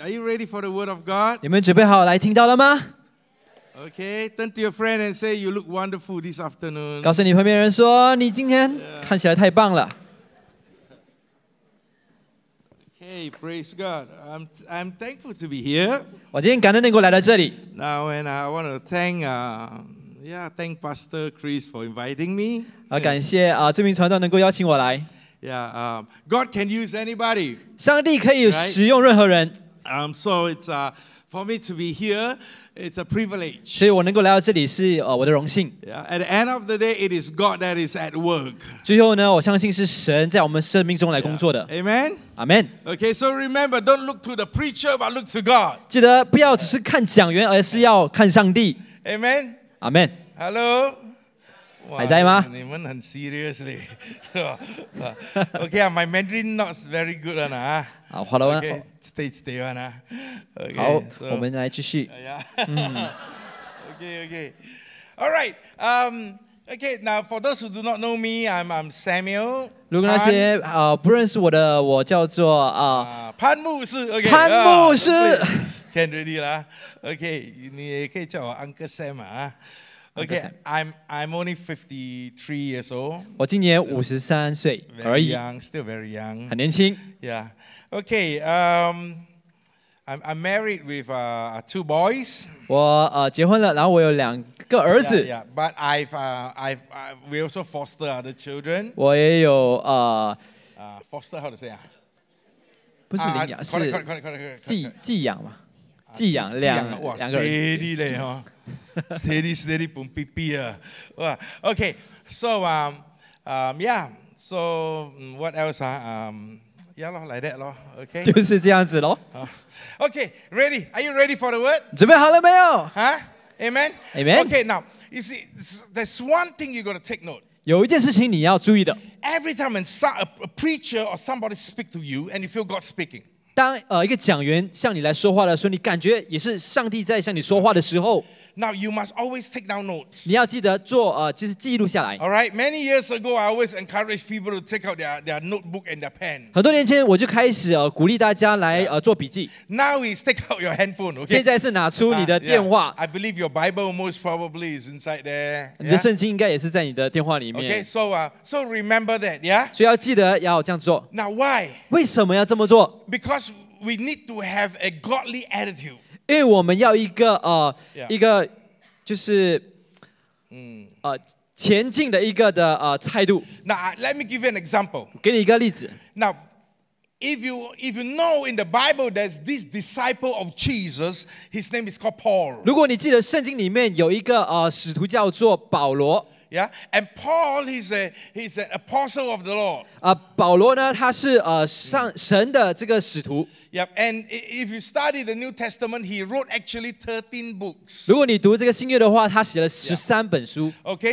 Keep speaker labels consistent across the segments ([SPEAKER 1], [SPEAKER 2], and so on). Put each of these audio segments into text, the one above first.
[SPEAKER 1] Are you ready for the word of God? 你们准备好来听到了吗？Okay, turn to your friend and say you look wonderful this afternoon. 告诉你旁边人说，你今天看起来太棒了。Okay, praise God. I'm I'm thankful to be here. 我今天感恩能够来到这里。Now, and I want to thank uh, yeah, thank Pastor Chris for inviting me. 啊，感谢啊，这名传道能够邀请我来。Yeah, uh, um, God can use anybody. 上帝可以使用任何人。um, so it's uh, for me to be here, it's a privilege. 所以我能够来到这里是呃我的荣幸。Yeah, at the end of the day, it is God that is at work. 最后呢，我相信是神在我们生命中来工作的。Amen. Amen. Okay, so remember, don't look to the preacher, but look to God. Amen? Amen. Hello. Wow, ma? and okay, ah, my Mandarin not very good one, ah. 好，好了完。Okay, ah, ah. stay stay ah. Okay, 好，so, 我们来继续。Yeah. Hmm. okay, All right. Um. Okay, now for those who do not know me, I'm I'm Samuel. 如果那些呃不认识我的，我叫做啊潘牧师。潘牧师。Can ready 啦。Okay，你也可以叫我 eh, Uncle Sam 啊。Okay, I'm I'm only 53 years old. 我今年五十三岁而已。Very young, still very young. 很年轻。Yeah. Okay. Um, I'm I'm married with uh two boys. 我呃结婚了，然后我有两个儿子。Yeah, yeah. But I've uh I've i we also foster other children. 我也有呃。呃，foster how to say 啊？不是领养，是寄寄养嘛？寄养两两个人。steady, steady, pumpipia. Uh, uh. Okay, so um, um, yeah, so mm, what else? Uh, um, yeah, lor, like that, lor. Okay. 就是这样子咯。Okay, uh, ready? Are you ready for the word? Amen. Amen. Okay, now you see, there's one thing you got to take note. 有一件事情你要注意的，Every time when so- a a preacher or somebody speak to you and you feel God speaking, now you must always take down notes. 你要记得做呃，就是记录下来。All right. Many years ago, I always encourage people to take out their their notebook and their pen. 很多年前我就开始呃鼓励大家来呃做笔记。Now is take out your handphone. Okay. believe your Bible most probably is inside there. 你的圣经应该也是在你的电话里面。Okay. So uh, so remember that. Yeah. 所以要记得要这样做。Now why? 为什么要这么做？Because we need to have a godly attitude. 因为我们要一个呃一个就是嗯呃前进的一个的呃态度。那 Let me give you an example。给你一个例子。Now, if you if you know in the Bible there's this disciple of Jesus, his name is called Paul。如果你记得圣经里面有一个呃使徒叫做保罗。Yeah, and Paul he's a he's an apostle of the Lord. 啊，保罗呢，他是呃上神的这个使徒。Yep, and if you study the New Testament, he wrote actually thirteen books. Okay,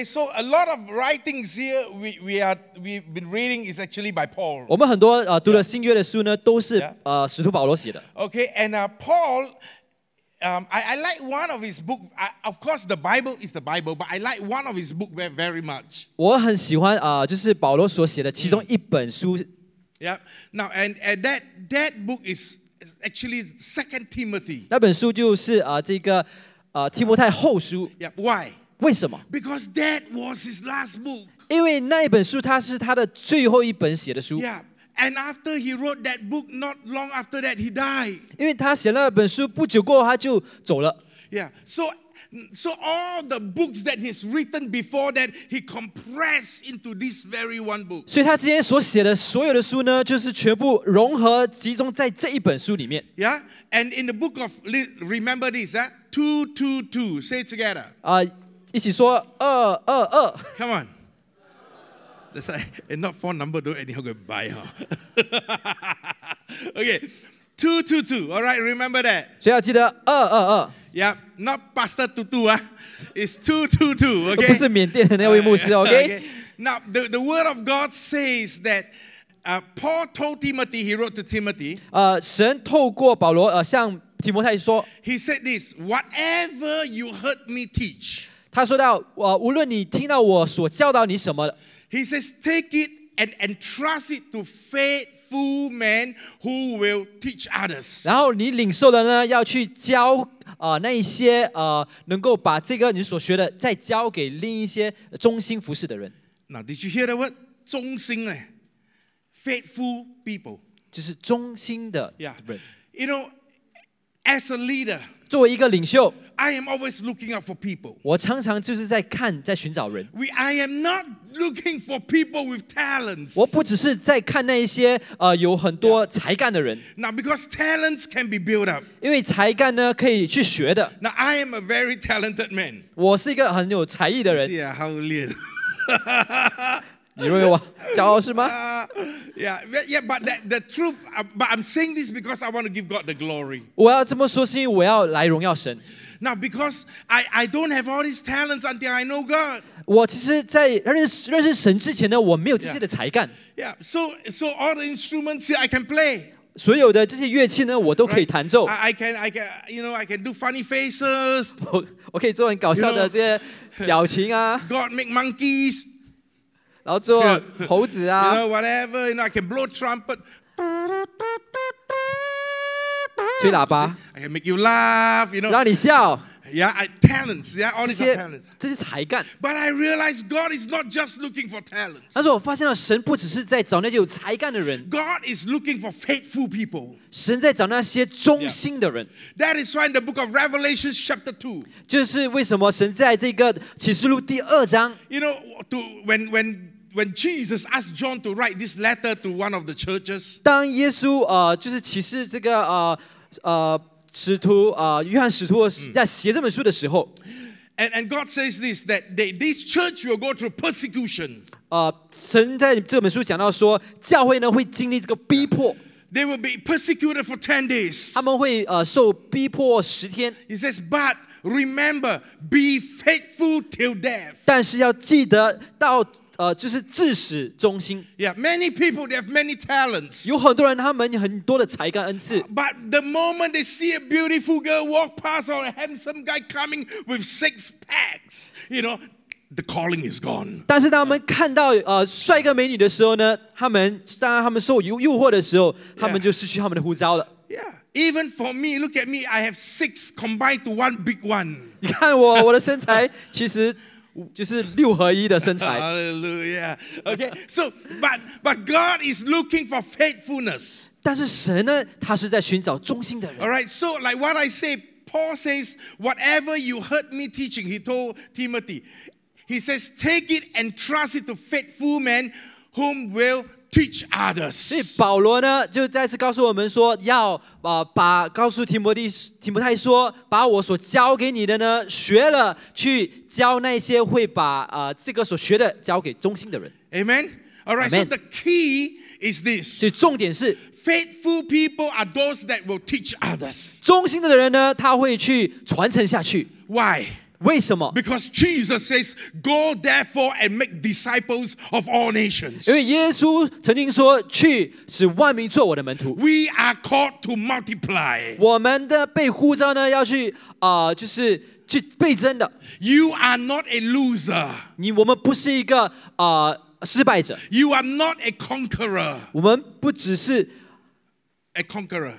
[SPEAKER 1] so a lot of writings here we we are we've been reading is actually by Paul. 我们很多呃读了新约的书呢，都是呃使徒保罗写的。Okay, and uh, Paul um, I, I, like one of his book. I, of course, the Bible is the Bible, but I like one of his book very, very much. Yeah. Now and, and that that book is actually Second Timothy. Yeah. Why? Because that was his last book. 因为那一本书，它是他的最后一本写的书。Yeah, and after he wrote that book, not long after that, he died. Yeah. so so all the books that he's written before that he compressed into this very one book. Yeah. and in the book of remember this, huh? Ah, two two two, say it together. Uh, Come on. That's like, eh, and not phone number, don't anyhow go buy. Huh? okay, 222, two, two. all right, remember that. Yeah, not Pastor Tutu, ah. it's 222, two, two, okay? 不是缅甸的那位牧师, okay? okay? Now, the, the Word of God says that uh, Paul told Timothy, he wrote to Timothy. he said this, whatever you heard me teach. 他说到，呃，无论你听到我所教导你什么。he says, Take it and entrust it to faithful men who will teach others. 然后你领受了呢，要去教啊、呃、那一些呃能够把这个你所学的再教给另一些忠心服侍的人。Now did you hear the word 忠心呢？Faithful people you know, as a leader. 作为一个领袖 i am always looking o u t for people 我常常就是在看在寻找人 we i am not looking for people with talents 我不只是在看那一些呃有很多才干的人那 because talents can be built up 因为才干呢可以去学的那 i am a very talented man 我是一个很有才艺的人 You're 你认为我骄傲是吗？Yeah, yeah, Yeah, but the, the truth, uh, but I'm saying this because I want to give God the glory. Now, because I, I don't have all these talents until I know God. 我其实，在认识认识神之前呢，我没有这些的才干，Yeah, so so all the instruments I can play. 所有的这些乐器呢，我都可以弹奏，I, I can, I can, you know, I can do funny faces. God make monkeys. 然后做猴子啊。You know whatever, you know I can blow trumpet. 吹喇叭。I can make you laugh, you know. 让你笑。Yeah, I, talents. Yeah, all these talents. 这些才干。But I realize God is not just looking for talents. 但是我发现了，神不只是在找那些有才干的人。God is looking for faithful people. That is why in the book of Revelation chapter two. 就是为什么神在这个启示录第二章。You know, to when when when Jesus asked John to write this letter to one of the churches，当耶稣呃就是启示这个呃呃使徒呃约翰使徒在写这本书的时候。And, and God says this that they, this church will go through persecution. 呃，神在这本书讲到说，教会呢会经历这个逼迫。They will be persecuted for ten days. 他们会呃受逼迫十天。He says, but remember, be faithful till death. 但是要记得到呃，就是自始中心。Yeah, many people they have many talents. 有很多人他们很多的才干恩赐。But the moment they see a beautiful girl walk past or a handsome guy coming with six packs, you know, the calling is gone. 但是当他们看到呃帅哥美女的时候呢，他们当他们受诱诱惑的时候，他们就失去他们的呼召了。Yeah, even for me, look at me, I have six combined to one big one. 你看我我的身材其实。就是六合一的身材。Hallelujah. Okay. So, but but God is looking for faithfulness. 但是神呢，他是在寻找忠心的人。All right. So, like what I say, Paul says, whatever you heard me teaching, he told Timothy, he says, take it and trust it to faithful men whom will teach others 所以保罗呢，就再次告诉我们说，要呃把告诉提摩蒂提摩太说，把我所教给你的呢，学了去教那些会把呃这个所学的教给中心的人。Amen。All right. So the key is this. 所以重点是，faithful people are those that will teach others。忠心的人呢，他会去传承下去。Why? 为什么？Because Jesus says, "Go therefore and make disciples of all nations." 因为耶稣曾经说：“去，使万民做我的门徒。” We are called to multiply. 我们的被呼召呢，要去啊、呃，就是去倍增的。You are not a loser. 你我们不是一个啊、呃、失败者。You are not a conqueror. 我们不只是 a conqueror.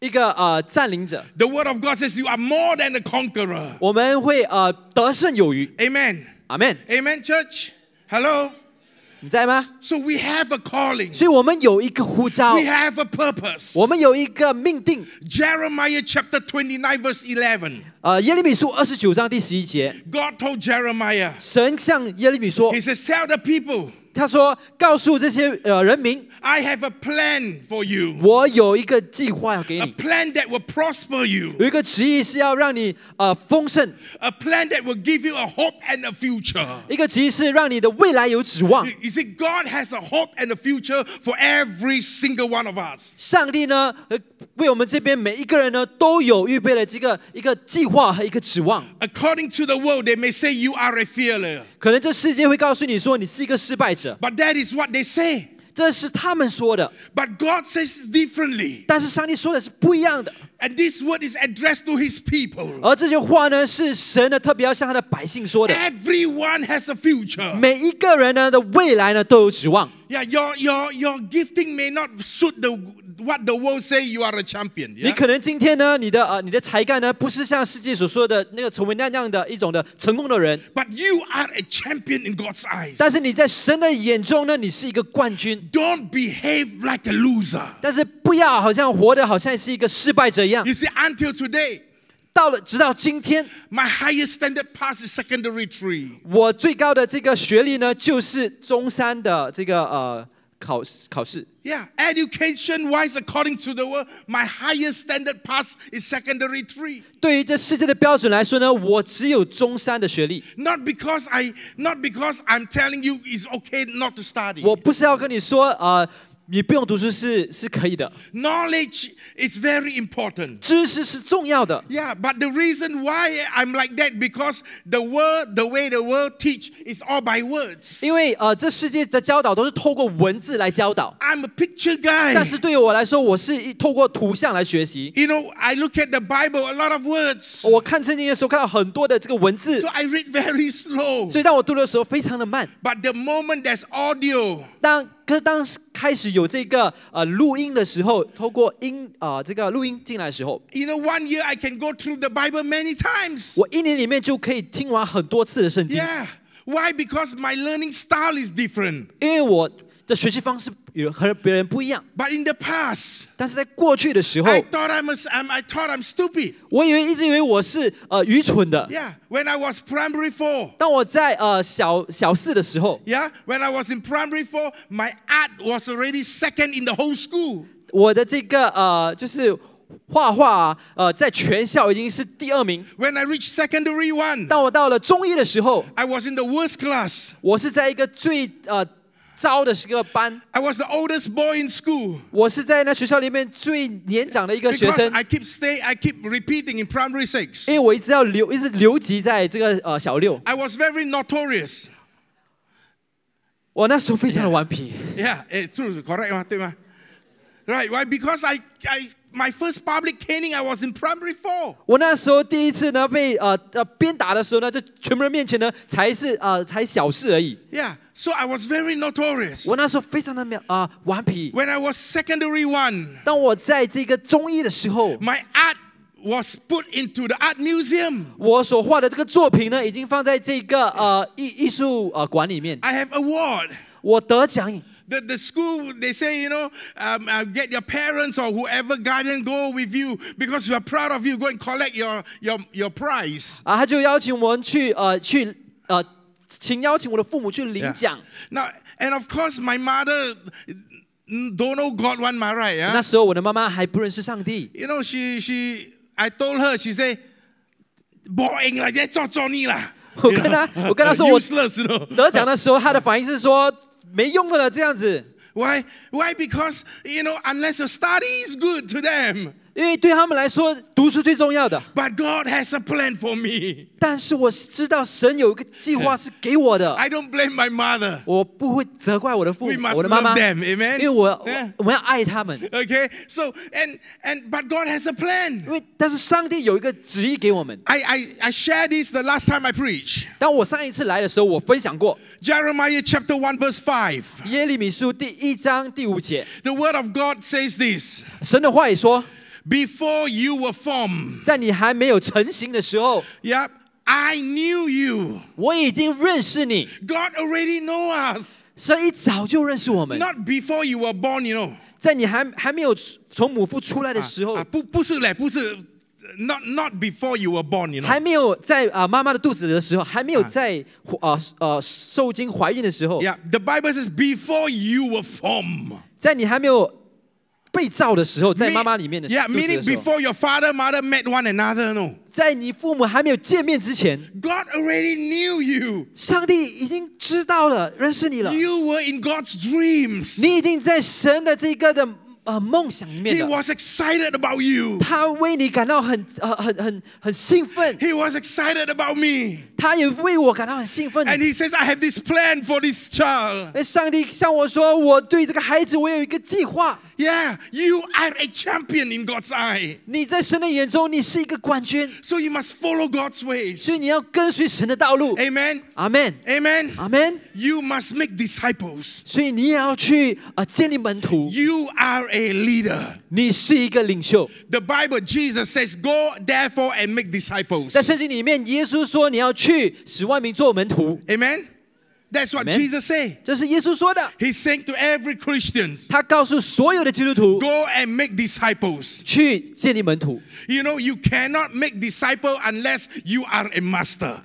[SPEAKER 1] 一个呃占领者。The word of God says you are more than a conqueror. 我们会呃得胜有余。Amen. Amen. Amen. Church. Hello. So we have a calling. we have a purpose. 我们有一个命定。Jeremiah chapter twenty nine verse eleven. Uh, told Jeremiah. 神向耶利米说。He says, "Tell the people." 他说：“告诉这些呃人民，I have a plan for you。我有一个计划要给你。A plan that will prosper you。有一个旨意是要让你呃丰盛。A plan that will give you a hope and a future。一个旨意是让你的未来有指望。You see, God has a hope and a future for every single one of us。上帝呢，为我们这边每一个人呢，都有预备了这个一个计划和一个指望。According to the world, they may say you are a failure。可能这世界会告诉你说，你是一个失败者。But that is what they say，这是他们说的。But God says differently，但是上帝说的是不一样的。And this word is addressed to his people. 而这句话呢，是神呢特别要向他的百姓说的。Everyone has a future. 每一个人呢的未来呢都有指望。Yeah, your your your gifting may not suit the what the world say you are a champion. 你可能今天呢，你的呃你的才干呢，不是像世界所说的那个成为那样的一种的成功的人。But you are a champion in God's eyes. 但是你在神的眼中呢，你是一个冠军。Don't behave like a loser. 但是不要好像活得好像是一个失败者。you see, until today. 到了，直到今天，My highest standard pass is secondary three。我最高的这个学历呢，就是中山的这个呃考考试。Yeah, education wise, according to the world, my highest standard pass is secondary three. 对于这世界的标准来说呢，我只有中三的学历。Not because I, not because I'm telling you it's okay not to study. 我不是要跟你说，呃，你不用读书是是可以的。Knowledge is very important. but the reason why I'm like that because the world, the way the world teach is all by words. i am a picture guy. 但是对于我来说，我是透过图像来学习。You know, I look at the Bible a lot of words. I read very slow. 所以当我读的时候非常的慢。But the moment there's audio. 可是当开始有这个呃录音的时候，透过音啊这个录音进来的时候，In one year I can go through the Bible many times。我一年里面就可以听完很多次的圣经。Yeah, why? Because my learning style is different。因为我的学习方式。有和别人不一样。But in the past，但是在过去的时候，I thought I'm I'm I thought I'm stupid。我以为一直以为我是呃愚蠢的。Yeah，when I was primary four，当我在呃小小四的时候。Yeah，when I was in primary four，my art was already second in the whole school. 我的这个呃就是画画呃在全校已经是第二名。When I reached secondary one，当我到了中一的时候，I was in the worst class。我是在一个最呃招的是个班。I was the oldest boy in school. 我是在那学校里面最年长的一个学生。Because I keep stay, I keep repeating in primary six. 因为我一直要留，一直留级在这个呃小六。I was very notorious. 我那时候非常的顽皮。Yeah, it's true, correct 吗？对吗？Right? Why? Because I, I my first public caning, I was in primary four. 我那时候第一次呢被呃呃鞭打的时候呢，在全部人面前呢才是呃才小事而已。Yeah, so I was very notorious. 我那时候非常的啊、呃、顽皮。When I was secondary one，当我在这个中一的时候，my art was put into the art museum. 我所画的这个作品呢，已经放在这个呃艺艺术呃馆里面。I have award. 我得奖。the, the school, they say, you know, um, uh, get your parents or whoever guardian go with you because we are proud of you. Go and collect your your your prize. and of course my mother. Don't know God one, my right? Yeah? You know, she she, I told her, she say, boring 啦，在做做你啦。我跟他，我跟他说我得奖的时候，他的反应是说 没用的了，这样子。Why? Why? Because you know, unless your study is good to them. 因为对他们来说，读是最重要的。But God has a plan for me 但是我知道神有一个计划是给我的 i do don't blame my mother. 我不会责怪我的父母，我的妈妈。Them, amen. 因为我我们要爱他们。Okay, so and and but God has a plan. 因为，但是上帝有一个旨意给我们。I I I shared this the last time I preach. 当我上一次来的时候，我分享过。Jeremiah chapter one verse five. 耶利米书第一章第五节。The word of God says this. 神的话也说。before you were formed, formed，在你还没有成型的时候，Yep, I knew you. 我已经认识你。God already know us。神一早就认识我们。Not before you were born, you know. 在你还还没有从母腹出来的时候。啊，不，不是嘞，不是。Not not before you were born, you know. 还没有在啊、呃、妈妈的肚子的时候，还没有在啊呃受精怀孕的时候。Yeah, the Bible says before you were formed. 在你还没有被造的时候，在妈妈里面的，Yeah, meaning before your father mother met one another, no。在你父母还没有见面之前，God already knew you。上帝已经知道了，认识你了。You were in God's dreams。你已经在神的这个的。呃梦想里面 He 的。was excited about you. 他为你感到很呃很很很兴奋，He was excited about me. 他也为我感到很兴奋。And He says, I have this plan for this child. 哎，上帝向我说，我对这个孩子，我有一个计划。Yeah, you are a champion in God's eye. 你在神的眼中，你是一个冠军，So you must follow God's 所 ways. 以你要跟随神的道路。Amen. 阿门，Amen. 阿门。You must make disciples. 所以你也要去呃建立门徒，You are a a leader. The Bible Jesus says, "Go therefore and make disciples." 在圣经里面，耶稣说你要去使万民做门徒。Amen. That's what Amen. Jesus said. 这是耶稣说的。He saying to every Christian, go and make disciples. You know you cannot make disciple unless you are a master.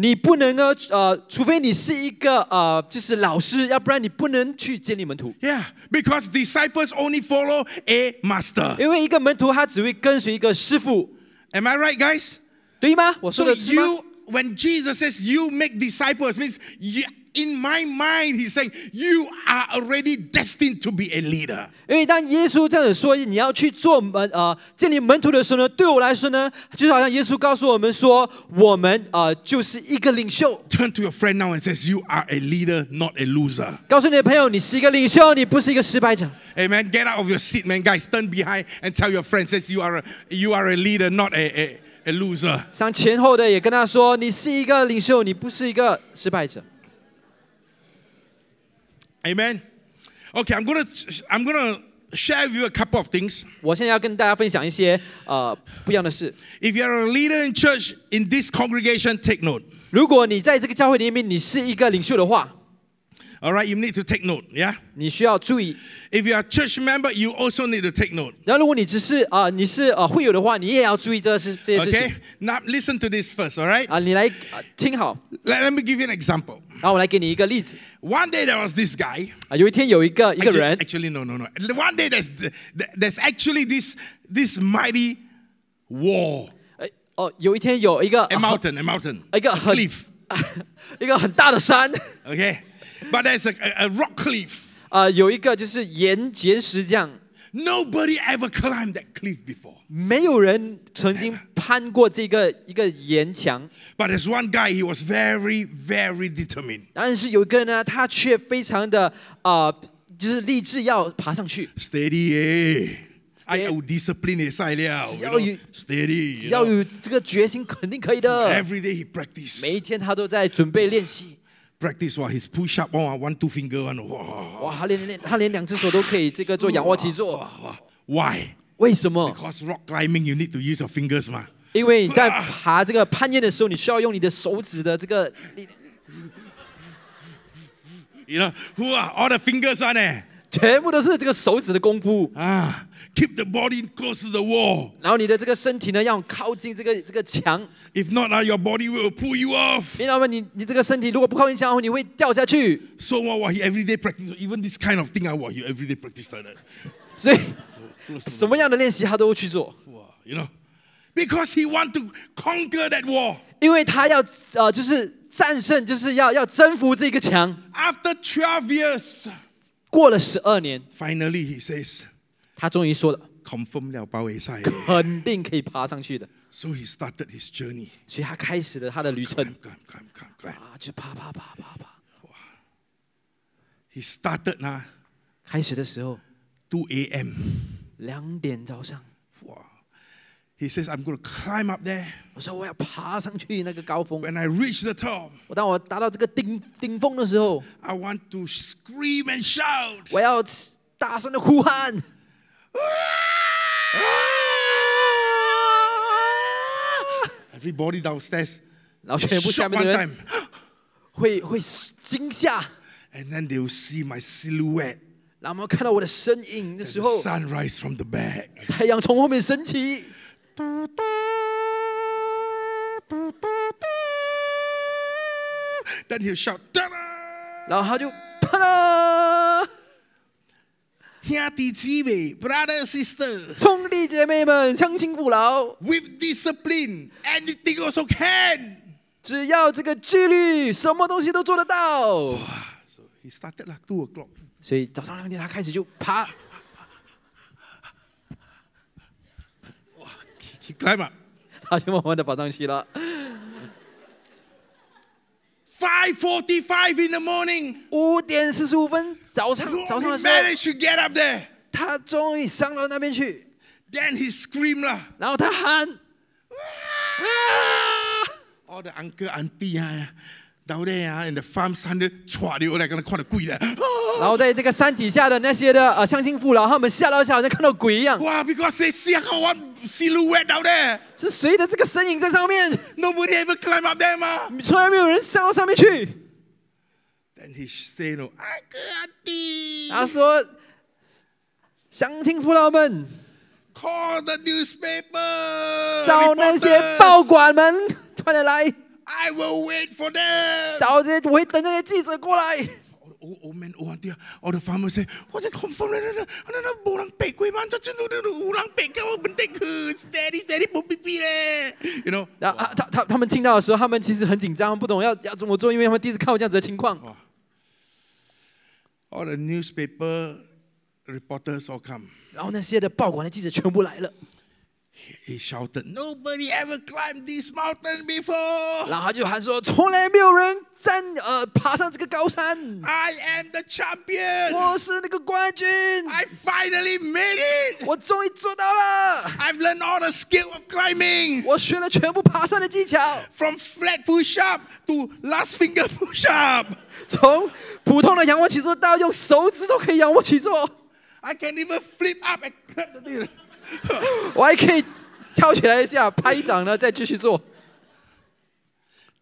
[SPEAKER 1] 你不能呢，呃，除非你是一个呃，就是老师，要不然你不能去建立门徒。Yeah, because disciples only follow a master. 因为一个门徒他只会跟随一个师傅，Am I right, guys? 对吗？我说 So you, when Jesus says you make disciples, means you, in my mind, he's saying, you are already destined to be a leader. 因为当耶稣这样子说你要去做门呃建立门徒的时候呢，对我来说呢，就好像耶稣告诉我们说，我们呃就是一个领袖。Turn to your friend now and says, you are a leader, not a loser. 告诉你的朋友，你是一个领袖，你不是一个失败者。Amen. Get out of your seat, man, guys. Turn behind and tell your friend says you are a, you are a leader, not a, a a loser. Amen. Okay, I'm gonna I'm gonna share with you a couple of things. 我现在要跟大家分享一些呃不一样的事。If you are a leader in church in this congregation, take note. 如果你在这个教会里面你是一个领袖的话，all right, you need to take note. Yeah. If you are a church member, you also need to take note. Okay, Now listen to this first. All right. 啊，你来听好。Let Let me give you an example. One day there was this guy. Actually, no, no, no. One day there's there's actually this this mighty wall. 哦，有一天有一个 a mountain, a mountain, 一个很 Okay. But there's a, a rock cliff. Nobody ever climbed that cliff before. But there's one guy, he was very, very determined. Steady, eh? I Steady. will discipline his Steady. 只 you he 每 practiced practice 哇，his push up 哇，one two finger 哇，哇，他连连他连两只手都可以这个做仰卧起坐。哇，Why？为什么？Because rock climbing you need to use your fingers 嘛。因为你在爬这个攀岩的时候，你需要用你的手指的这个力。You know，哇，all the fingers on 呢？Eh? 全部都是这个手指的功夫啊。Keep the body close to the wall。然后你的这个身体呢，要靠近这个这个墙。If not, ah, your body will pull you off。要么你你这个身体如果不靠近墙，你会掉下去。So what? He everyday practice even this kind of thing. I ah, what he everyday practice like that。所以什么样的练习他都去做。哇，You know, because he want to conquer that wall。因为他要呃，就是战胜，就是要要征服这个墙。After twelve years。过了十二年，finally he says 他终于说了，confirm 了包围赛，肯定可以爬上去的，So he started his journey 所以他开始了他的旅程，啊，就爬爬爬爬爬，哇，he started 呢，开始的时候，two AM 两点早上。He says, I'm going to climb up there. 我说我要爬上去那个高峰。When I reach the top, I want to scream and shout. Everybody downstairs. And then they'll see my silhouette. 然后看到我的身影的时候，sunrise from the back. 太阳从后面升起。then he'll shout, Ta-da! 然后他就啪啦，兄弟姊妹，brother with discipline anything also so he started like two o'clock。所以早上两点他开始就爬。Climb up，他就慢慢的地爬上去了。Five forty-five in the morning，五点四十五分，早上，早上的时候，他终于上到那边去。Then he screamed 了，然后他喊，a l l the uncle, auntie 啊，d o t h e 啊，in the farm, 三的，坐的，我来跟他看的跪了。然后在那个山底下的那些的呃乡亲父老，他们吓到像人看到鬼一样。哇，because they see h one w o silhouette o u t there。是谁的这个身影在上面？Nobody ever climb up there 吗？从来没有人上到上面去。Then he say, "No, I got it." 他说乡亲父老们，call the n e w s p a p e
[SPEAKER 2] r 找那些报
[SPEAKER 1] 馆们，快点来。I will wait for them，找这些，我会等那些记者过来。y o u know？他他他们听到的时候，他们其实很紧张，不懂要要怎么做，因为他们第一次看到这样子的情况。All the newspaper reporters all come。然后那些的报馆的记者全部来了。He shouted, "Nobody ever climbed this mountain before." 然后他就喊说：“从来没有人站呃爬上这个高山。I am the champion. 我是那个冠军。I finally made it. 我终于做到了。I've learned all the skill of climbing. 我学了全部爬山的技巧。From flat push up to last finger push up. 从普通的仰卧起坐到用手指都可以仰卧起坐。I can even flip up and clap the thing. 我还可以跳起来一下拍一掌呢，再继续做。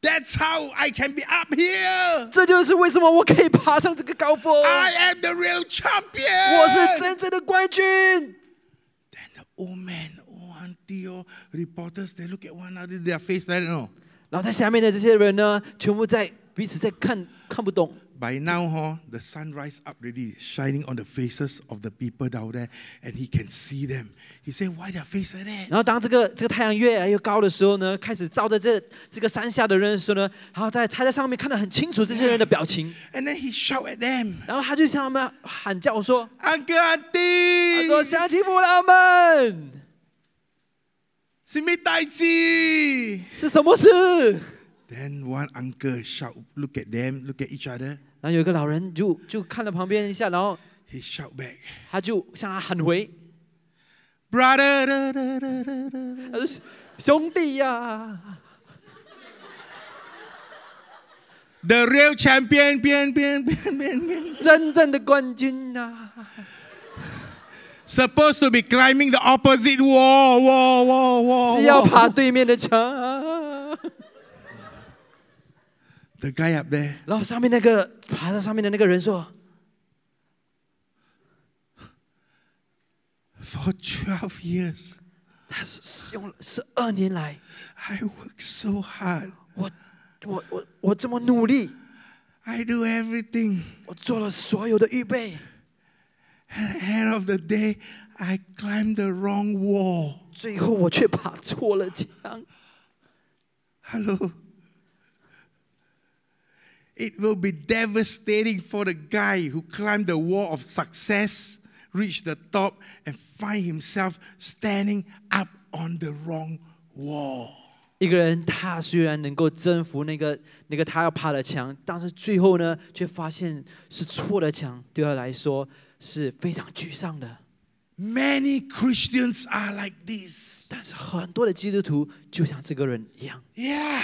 [SPEAKER 1] That's how I can be up here。这就是为什么我可以爬上这个高峰。I am the real champion。我是真正的冠军。Then the old man, old auntie, reporters, they look at one another, their faces, I don't know。然后在下面的这些人呢，全部在彼此在看看不懂。By now, huh, the sun rises up, really shining on the faces of the people down there, and he can see them. He said, "Why they are facing it?" 然后当这个这个太阳越来越高的时候呢，开始照着这这个山下的人时呢，然后在他在上面看得很清楚这些人的表情。And then he shout at them. 然后他就向他们喊叫说：“阿哥阿弟，说乡亲父老们，是咩代志？是什么事？” Then one uncle shout, look at them, look at each other. 然后有一个老人就就看了旁边一下，然后 He shout back, 他就向他喊回 brother. real champion, bien, to be climbing the opposite wall, wall, wall, wall. wall. 爬对面的墙、The guy up there. 然后上面那个爬到上面的那个人说，For twelve years，他是用了十二年来，I work so hard，我我我我这么努力，I do everything，我做了所有的预备，and end of the day I climbed the wrong wall，最后我却爬错了墙。Hello。it will be devastating for the guy who climbed the wall of success, reached the top, and find himself standing up on the wrong wall. 一个人他虽然能够征服那个那个他要爬的墙，但是最后呢，却发现是错的墙，对他来说是非常沮丧的。Many Christians are like this，但是很多的基督徒就像这个人一样。Yeah，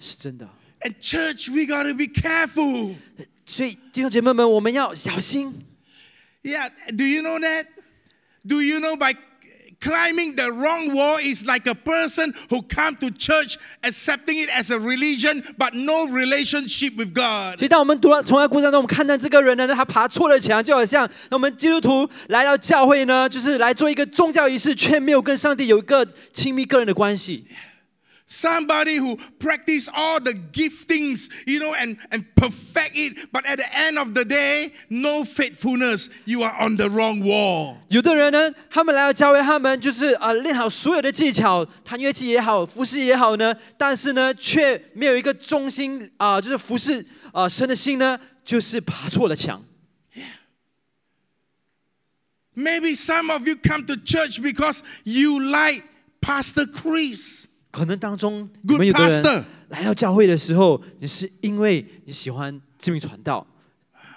[SPEAKER 1] 是真的。and church, we gotta be careful. 所以弟兄姐妹们，我们要小心。Yeah, do you know that? Do you know by climbing the wrong wall is like a person who come to church accepting it as a religion but no relationship with God. 所以，当我们读了从爱故事当中，我们看到这个人呢，他爬错了墙，就好像那我们基督徒来到教会呢，就是来做一个宗教仪式，却没有跟上帝有一个亲密个人的关系。Yeah. Somebody who practice all the giftings, you know, and, and perfect it, but at the end of the day, no faithfulness, you are on the wrong wall. Maybe some of you come to church because you like Pastor Chris. 可能当中，没有的人来到教会的时候，你是因为你喜欢致名传道，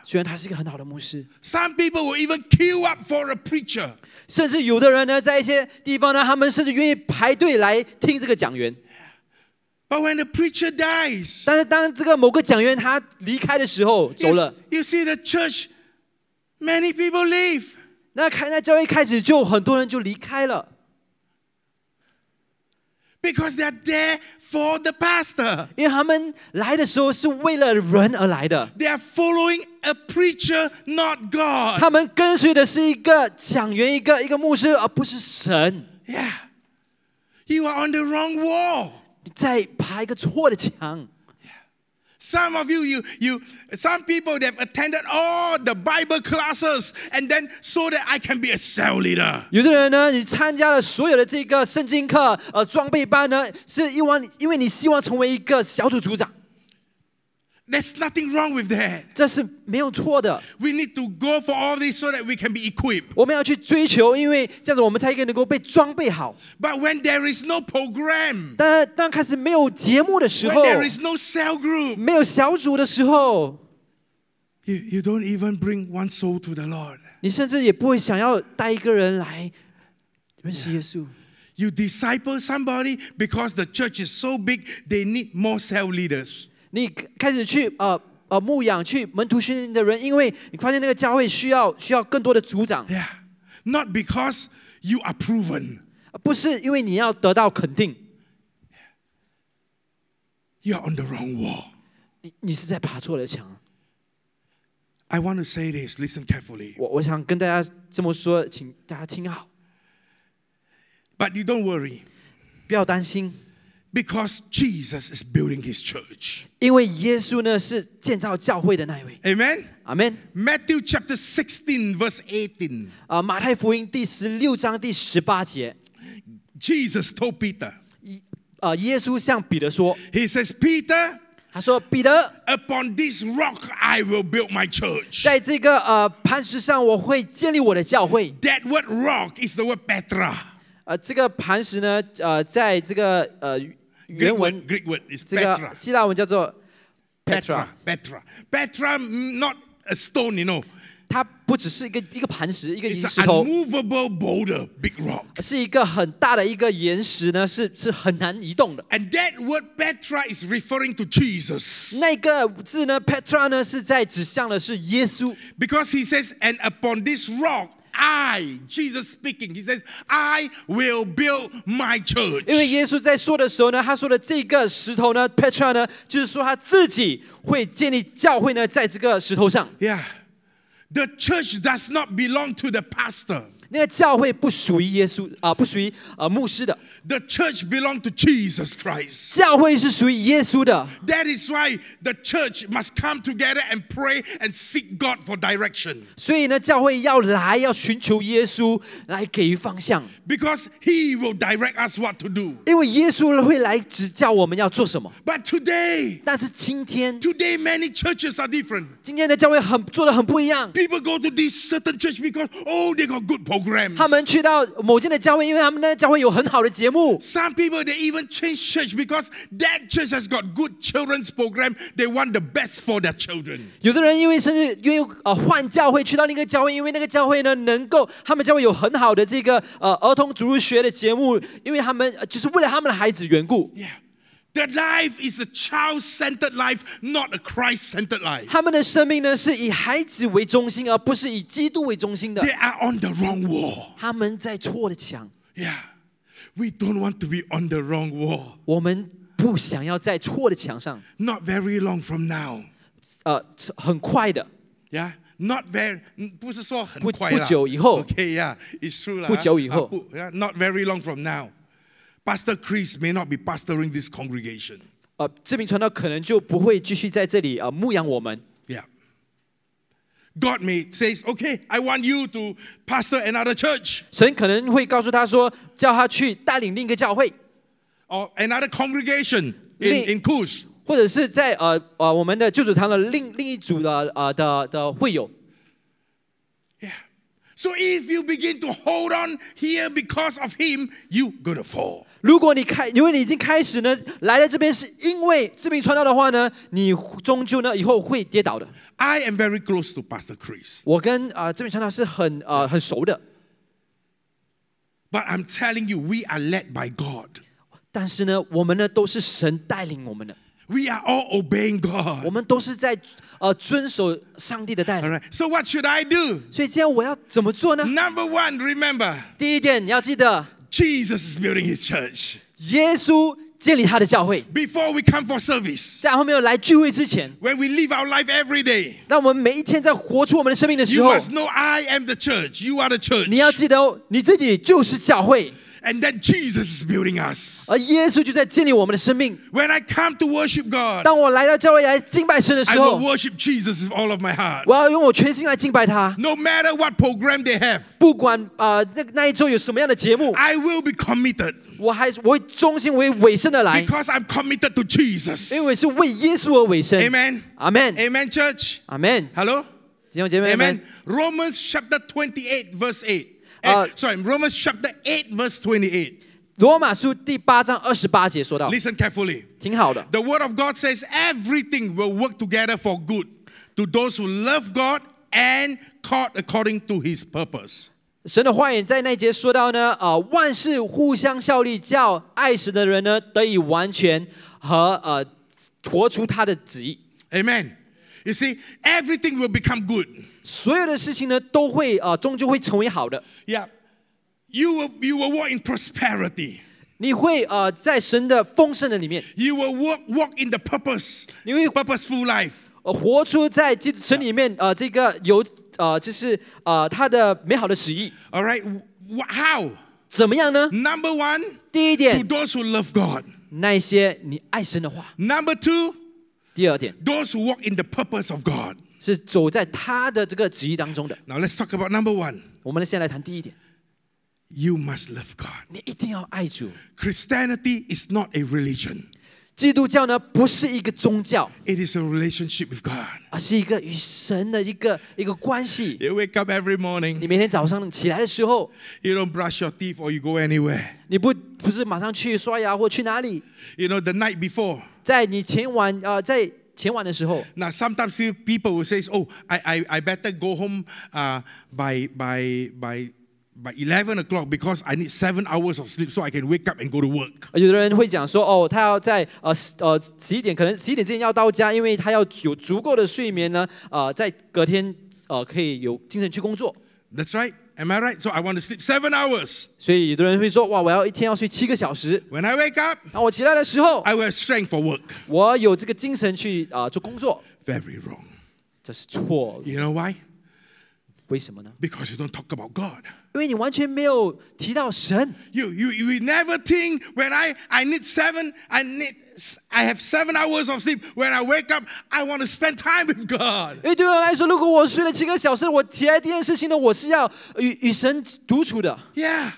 [SPEAKER 1] 虽然他是一个很好的牧师。Some people will even queue up for a preacher。甚至有的人呢，在一些地方呢，他们甚至愿意排队来听这个讲员。But when the preacher dies，但是当这个某个讲员他离开的时候，走了。You see the church，many people leave。那开那教会开始就很多人就离开了。Because they are there for the pastor. they are following a preacher, not God. Yeah. you are on the wrong wall. 你在爬一个错的墙。some of you, you, you, some people they've attended all the Bible classes, and then so that I can be a cell leader. 有的人呢，你参加了所有的这个圣经课，呃，装备班呢，是因为因为你希望成为一个小组组长。there's nothing wrong with that. We need to go for all this so that we can be equipped. But when there is no program，当当开始没有节目的时候，When there is no cell group，没有小组的时候，You you don't even bring one soul to the Lord。你甚至也不会想要带一个人来认识耶稣。You disciple somebody because the church is so big, they need more cell leaders. 你开始去呃呃牧养去门徒训练的人，因为你发现那个教会需要需要更多的组长。Yeah, not because you are proven。不是因为你要得到肯定。You are on the wrong wall。你你是在爬错了墙。I want to say this. Listen carefully. 我我想跟大家这么说，请大家听好。But you don't worry. 不要担心。Because Jesus is building his church. 因为耶稣呢是建造教会的那一位。Amen. Amen. Matthew chapter 16 verse 18. Jesus told Peter. He says, Peter. 他说：“彼得，Upon this rock I will build my That word rock is the word Petra。呃，这个磐石呢，呃，在这个呃原文 Greek word is 这个 Petra. 希腊文叫做
[SPEAKER 2] Petra，Petra.
[SPEAKER 1] Petra, mm, not a stone, you know. an 头，unmovable boulder, big rock. 是一个很大的一个岩石呢，是是很难移动的。And that word Petra is referring to Jesus. 那个字呢，Petra 呢是在指向的是耶稣，Because he says, and upon this rock I, Jesus speaking, he says, I will build my church. 因为耶稣在说的时候呢，他说的这个石头呢，Petra 呢，就是说他自己会建立教会呢，在这个石头上。Yeah, the church does not belong to the pastor. 那个教会不属于耶稣啊、呃，不属于呃牧师的。The church belongs to Jesus Christ. 教会是属于耶稣的。That is why the church must come together and pray and seek God for direction. 所以呢，教会要来，要寻求耶稣来给予方向。Because He will direct us what to do. 因为耶稣会来指教我们要做什么。But today，但是今天，Today many churches are different. 今天的教会很做的很不一样。People go to this certain church because oh they got good program. 他们去到某间的教会，因为他们呢，教会有很好的节目。Some people they even change church because that church has got good children's program. They want the best for their children. 有的人因为甚至因为呃换教会，去到那个教会，因为那个教会呢能够，他们教会有很好的这个呃儿童主日学的节目，因为他们就是为了他们的孩子缘故。That life is a child-centered life, not a Christ-centered life. 他们的生命呢，是以孩子为中心，而不是以基督为中心的。They are on the wrong wall. 他们在错的墙。Yeah, we don't want to be on the wrong wall. 我们不想要在错的墙上。Not very long from now. 呃，很快的。Yeah. Not very，不是说很快不久以后。Okay, yeah, it's true 不久以后。Not very long from now. Pastor Chris may not be pastoring this congregation. yeah. God may says, "Okay, I want you to pastor another church 神可能会告诉他说，叫他去带领另一个教会，or another congregation in, in Kush." 或者是在呃呃我们的救主堂的另另一组的呃的的会友。Yeah. So if you begin to hold on here because of him, you gonna fall. 如果你开，因为你已经开始呢，来了这边是因为知名传道的话呢，你终究呢以后会跌倒的。I am very close to Pastor Chris. 我跟啊知名传道是很呃很熟的。But I'm telling you, we are led by God. 但是呢，我们呢都是神带领我们的。We are all obeying God. 我们都是在呃遵守上帝的带领。All right. So what should I do? 所以今天我要怎么做呢？Number one, remember. 第一点，你要记得。Jesus is building his church. Before we come for When we live our life You must know I am the church. You are the church. And that Jesus is building us. 而耶稣就在建立我们的生命。When I come to worship God，当我来到教会来敬拜神的时候，I will worship Jesus with all of my heart。我要用我全心来敬拜他。No matter what program they have，不管啊那那一周有什么样的节目，I will be committed。我还我会忠心，我会委身的来。Because I'm committed to Amen. Amen, Amen. Church. Jesus。因为是为耶稣而委身。Amen。Amen。Amen Romans chapter twenty eight verse eight uh, sorry, Romans chapter 8 verse 28. 罗马书第八章二十八节说到，Listen carefully，挺好的。The word of God says everything will work together for good to those who love God and called according to His purpose。神的话语在那节说到呢，呃，万事互相效力，叫爱神的人呢得以完全和呃活出他的旨意。Amen。You see, everything will become good. 所有的事情呢，都会啊、呃，终究会成为好的。Yeah, you will you will walk in prosperity. 你会呃，在神的丰盛的里面。You will walk walk in the purpose. 你会 purposeful life. 呃，活出在这神里面呃，这个有呃，就是呃，他的美好的旨意。All right, how? 怎么样呢？Number one，第一点，to those who love God，那些你爱神的话。Number two，第二点，those who walk in the purpose of God。是走在他的这个旨意当中的。Now let's talk about number one. You must love God. 你一定要爱主。Christianity is not a religion. 基督教呢不是一个宗教，It is a relationship with God，而是一个与神的一个一个关系。You wake up every morning，你每天早上起来的时候，You don't brush your teeth or you go anywhere，你不不是马上去刷牙或去哪里。You know the night before，在你前晚啊在前晚的时候。Now sometimes people will say, "Oh, I I I better go home uh by by by." by 11 o'clock because I need seven hours of sleep so I can wake up and go to work. 有的人会讲说，哦，他要在呃呃十一点，可能十一点之前要到家，因为他要有足够的睡眠呢，呃，在隔天呃可以有精神去工作。That's right. Am I right? So I want to sleep seven hours. 所以有的人会说，哇，我要一天要睡七个小时。When I wake up, I will have strength for work. Very wrong. You know why? Because you don't talk about God. 因为你完全没有提到神。You you you never think when I I need seven I need I have seven hours of sleep. When I wake up, I want to spend time with God. 哎，对我来说，如果我睡了七个小时，我起来第一件事情呢，我是要与与神独处的。Yeah,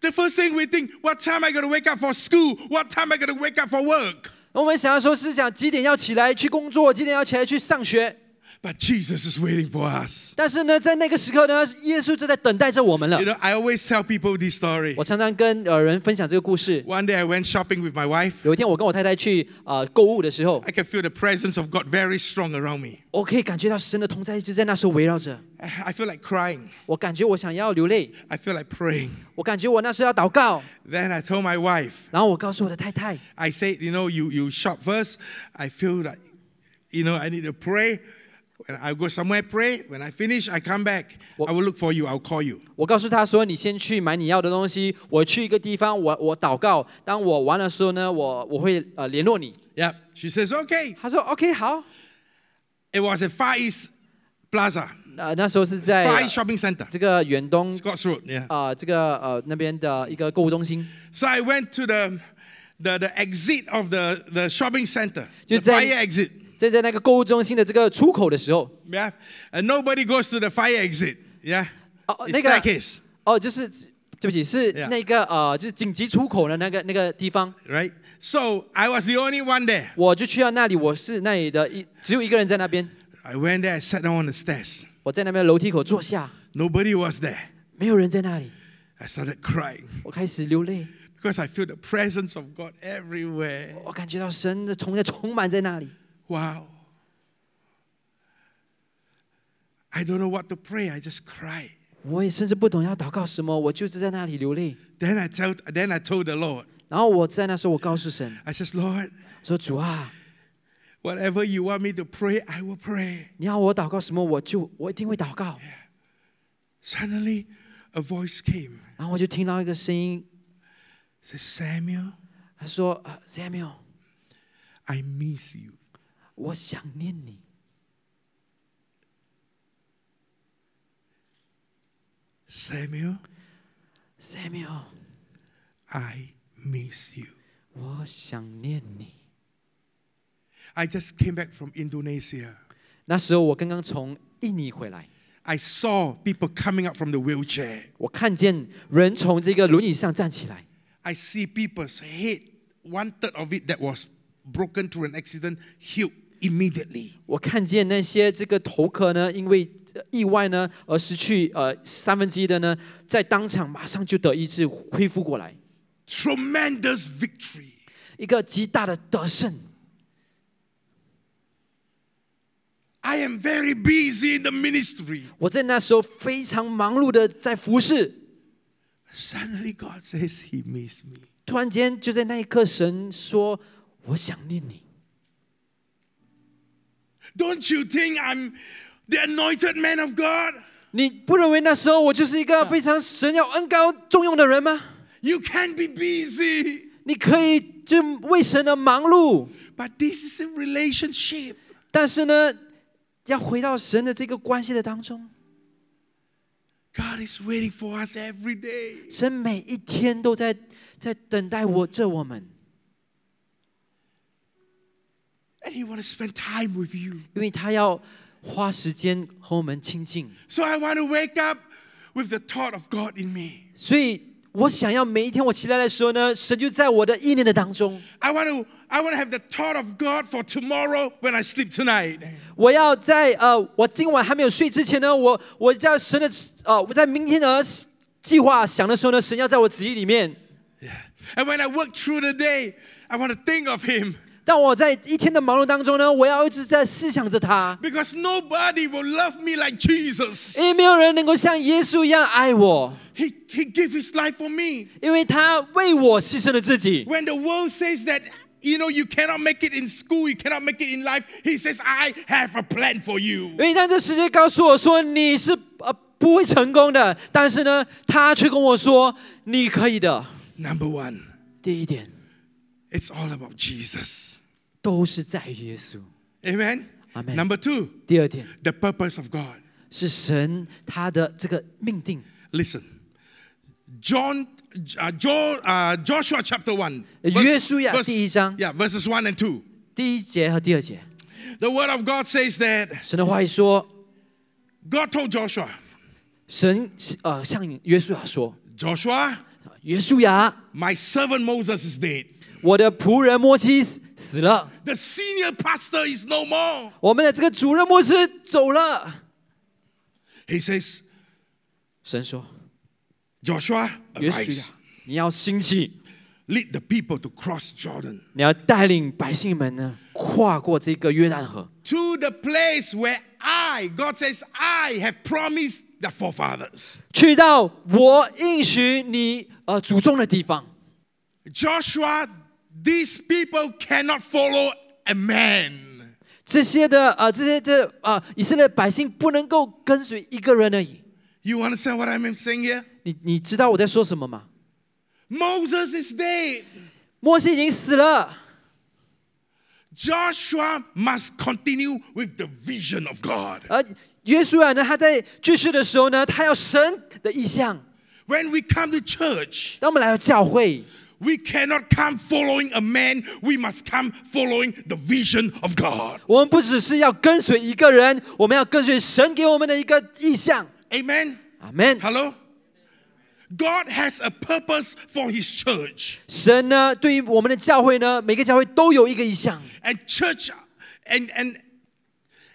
[SPEAKER 1] the first thing we think, what time I got t a wake up for school? What time I got t a wake up for work? 我们想要说，是想几点要起来去工作，几点要起来去上学。But Jesus is waiting for us. 但是呢，在那个时刻呢，耶稣就在等待着我们了 I always tell people this story. 我常常跟呃人分享这个故事。One day I went shopping with my wife. 有一天，我跟我太太去呃购物的时候 can feel the presence of God very strong around me. 我可以感觉到神的同在就在那时候围绕着。I I feel like crying. 我感觉我想要流泪，I feel like praying. 我感觉我那时候要祷告。Then I told my wife, 然后我告诉我的太太，I said, you know, you, you shop first. I feel like, you know, I need to pray. And I go somewhere pray. When I finish, I come back. I will look for you. I'll call you. 我告诉他说：“你先去买你要的东西。我去一个地方，我我祷告。当我完的时候呢，我我会呃联络你。” Yeah, she says okay. It was a Far East Plaza, 呃，那时候是在 Shopping Center, 这个远东 Scotts Road. I went to the the, the exit of the, the shopping center, the fire exit. 在在那个购物中心的这个出口的时候，Yeah, and nobody goes to the fire exit. Yeah, 哦那个 staircase. 哦，就是对不起，是那个呃，就是紧急出口的那个那个地方。Right. So I was the only one there. 我就去到那里，我是那里的，一只有一个人在那边。I went there, I sat down on the stairs. 我在那边楼梯口坐下。Nobody was there. 没有人在那里。I started crying. 我开始流泪。Because I feel the presence of God everywhere. Wow. I don't know what to pray. I just cry. 我也甚至不懂要祷告什么，我就是在那里流泪。Then I told, then I told the Lord. 然后我在那时候我告诉神，I says, Lord, 说主啊，whatever you want me to pray, I will pray. 你要我祷告什么，我就我一定会祷告。Suddenly, a voice came. 然后我就听到一个声音，It says Samuel, 他说呃：“Samuel，I miss you. 我想念你。Samuel, Samuel, I miss you. 我想念你。I just came back from Indonesia. 那时候我刚刚从印尼回来。I saw people coming up from the wheelchair. 我看见人从这个轮椅上站起来。I see people's head, one third of it that was broken through an accident, healed immediately. 我看见那些这个头壳呢，因为意外呢而失去呃三分之一的呢，在当场马上就得医治，恢复过来，Tremendous victory. 一个极大的得胜。I am very busy in the ministry. 我在那时候非常忙碌的在服侍，Suddenly God says he missed me. 突然间就在那一刻，神说：“我想念你。” Don't you think I'm the anointed man of God? 你不认为那时候我就是一个非常神要恩高重用的人吗？You can be busy. 你可以就为神而忙碌。But this is a relationship. 但是呢，要回到神的这个关系的当中。God is waiting for us every day. 神每一天都在在等待我这我们。And he wants to spend time with you. So I want to wake up with the thought of God in me. 所以我想要每一天我起来的时候呢，神就在我的意念的当中。I want to I want to have the thought of God for tomorrow when I sleep tonight. 我要在呃我今晚还没有睡之前呢，我我在神的呃我在明天呢计划想的时候呢，神要在我旨意里面。Yeah. And when I work through the day, I want to think of Him. Because nobody will love me like Jesus. he gave his life for me. the world says that. You know, you cannot make it in school, you cannot make it in life. He says, I have a plan for you. 因为当这世界告诉我说你是呃不会成功的，但是呢，他却跟我说你可以的。Number one，第一点，It's all about Jesus. 都是在于耶稣。Amen. Amen. Number two. 第二点，the purpose of God 是神他的这个命定。Listen, John, uh, jo, uh, Joshua chapter one. 约书亚第一章。Yeah, verses one and two. 第一节和第二节。The word of God says that. 神的话语说。God told Joshua. 神呃向约书亚说。Joshua. 约书亚。My servant Moses is dead. 我的仆人摩西死了。The senior pastor is no more. 我们的这个主任牧师走了。He 我们的这个主任牧师走了。He says，神说，Joshua，约书亚，你要兴起，lead the people to cross Jordan。你要带领百姓们呢，跨过这个约旦河。To the place where I, God says, I have promised the forefathers。去到我应许你呃祖宗的地方。Joshua these people cannot follow a man. 这些的啊、呃，这些这啊、呃，以色列百姓不能够跟随一个人而已。You understand what I'm saying here? 你你知道我在说什么吗？Moses is dead. 摩西已经死了。Joshua must continue with the vision of God. 而约书亚呢，他在去世的时候呢，他要神的意象。When we come to church，当我们来到教会。we cannot come following a man. We must come following the vision of God. 我们不只是要跟随一个人，我们要跟随神给我们的一个意向。Amen. Amen. Hello. God has a purpose for His church. 神呢，对于我们的教会呢，每个教会都有一个意向。And church, and and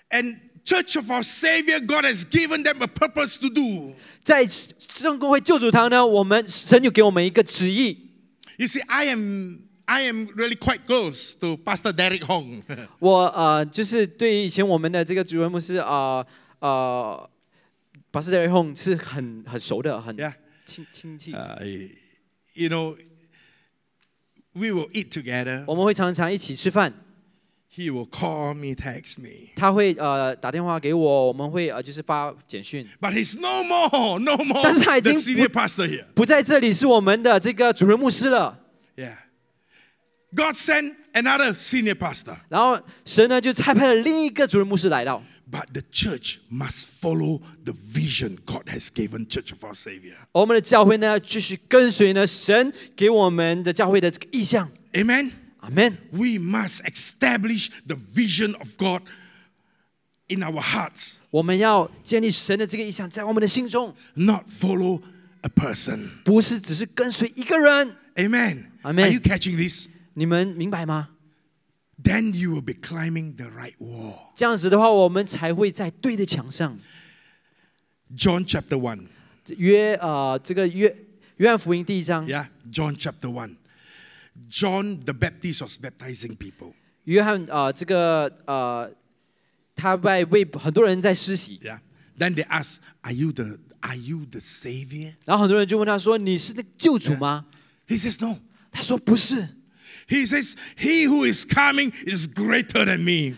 [SPEAKER 1] and church of our Savior, God has given them a purpose to do. 在圣公会救主堂呢，我们神就给我们一个旨意。you see, I am I am really quite close to Pastor Derek Hong 我呃，就是对于以前我们的这个主任牧师啊呃，Pastor Derek Hong 是很很熟的，很 Yeah. you know, we will eat together. 我们会常常一起吃饭，he will call me, text me. 他会呃打电话给我，我们会呃就是发简讯。But he's no more, no more. 但是他已 senior pastor here. 不在这里，是我们的这个主任牧师了。Yeah. God sent another senior pastor. 然后神呢就差派了另一个主任牧师来到，But the church must follow the vision God has given Church of our Savior. 而我们的教会呢继续跟随呢神给我们的教会的这个意向。Amen. Amen. We must establish the vision of God in our hearts. Not follow a person. Amen. Are you catching this? Then you will be climbing the right wall. John chapter one. yeah, John chapter one. John the Baptist was baptizing people. 约翰啊、呃，这个呃，他在为很多人在施洗。Yeah. Then they ask, "Are you the Are you the Savior?" 然后很多人就问他说：“你是那个救主吗 He says, "No." 他说：“不是。” He says, "He who is coming is greater than me."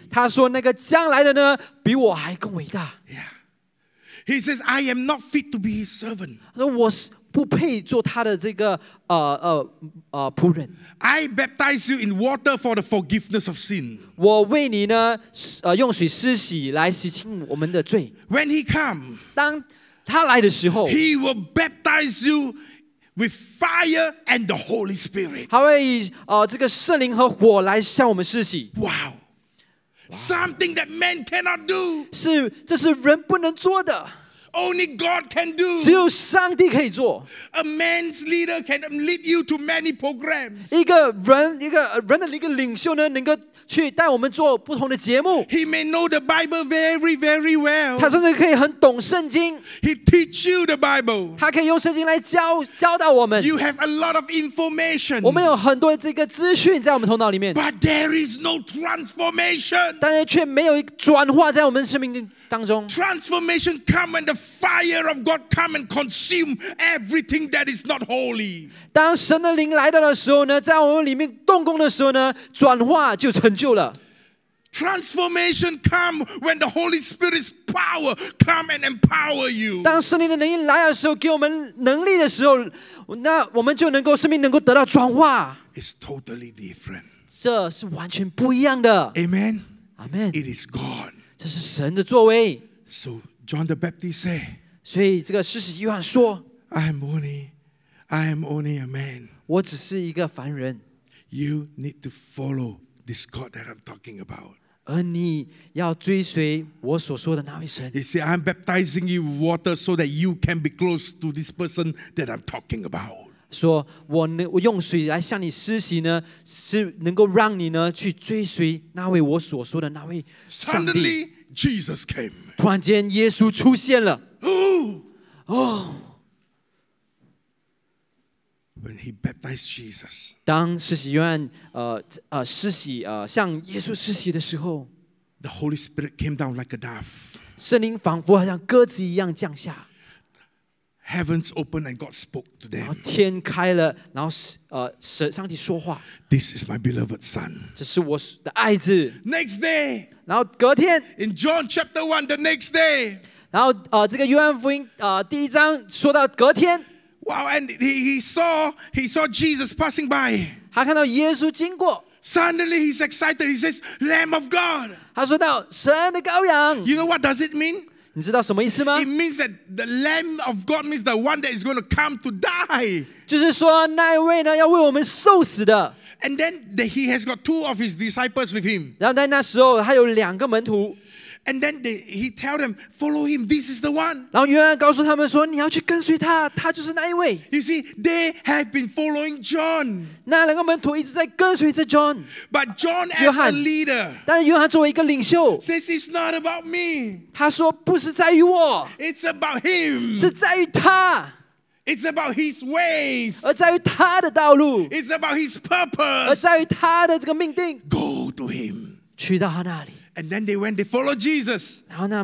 [SPEAKER 1] He says, "I am not fit to be his servant." 他说：“我是不配做他的这个呃呃呃仆人。I baptize you in water for the forgiveness of sin。我为你呢，呃，用水施洗来洗清我们的罪。When he c o m e 当他来的时候，He will baptize you with fire and the Holy Spirit。他会以呃这个圣灵和火来向我们施洗。Wow，something that man cannot do。是，这是人不能做的。Only God can do. 只有上帝可以做。A man's leader can lead you to many programs. 一个人，一个人的一个领袖呢，能够去带我们做不同的节目。He may know the Bible very, very well. 他甚至可以很懂圣经。He teach you the Bible. 他可以用圣经来教教导我们。You have a lot of information. 我们有很多这个资讯在我们头脑里面。But there is no transformation. 但是却没有转化在我们生命当中，transformation come and the fire of God come and consume everything that is not holy。当神的灵来到的时候呢，在我们里面动工的时候呢，转化就成就了。Transformation come when the Holy Spirit's power come and empower you。当圣灵的能力来的时候，给我们能力的时候，那我们就能够生命能够得到转化。It's totally different。这是完全不一样的。Amen。Amen。It is God。这是神的作为。So John the Baptist said，所以这个施洗约翰说：“I am only, I am only a man。我只是一个凡人。You need to follow this God that I'm talking about。”而你要追随我所说的那位神。He said, "I'm baptizing you with water so that you can be close to this person that I'm talking about." 说我能，我用水来向你施洗呢，是能够让你呢去追随那位我所说的那位上帝。Jesus came。突然间，耶稣出现了。哦哦。When he baptized Jesus，当施洗约翰呃呃施洗呃向耶稣施洗的时候，The Holy Spirit came down like a dove。圣灵仿佛好像鸽子一样降下。heavens opened and God spoke to them. this is my beloved son. Next day. in John chapter one, the next day. wow, and he he saw he saw Jesus passing by. Suddenly he's excited. He says, "Lamb of God." you know what does it mean? 你知道什么意思吗？It means that the Lamb of God means the one that is going to come to die. then the, he has got two of his disciples with him. 然后在那时候，他有两个门徒。and then they, he tell them, follow him. This is the one. You see, they have been following John. 那两个门徒一直在跟随着 John。But John as a leader. says it's not about me. It's about him. It's about his ways. It's about his purpose. Go to him. 去到他那里。and then they went, they followed Jesus. And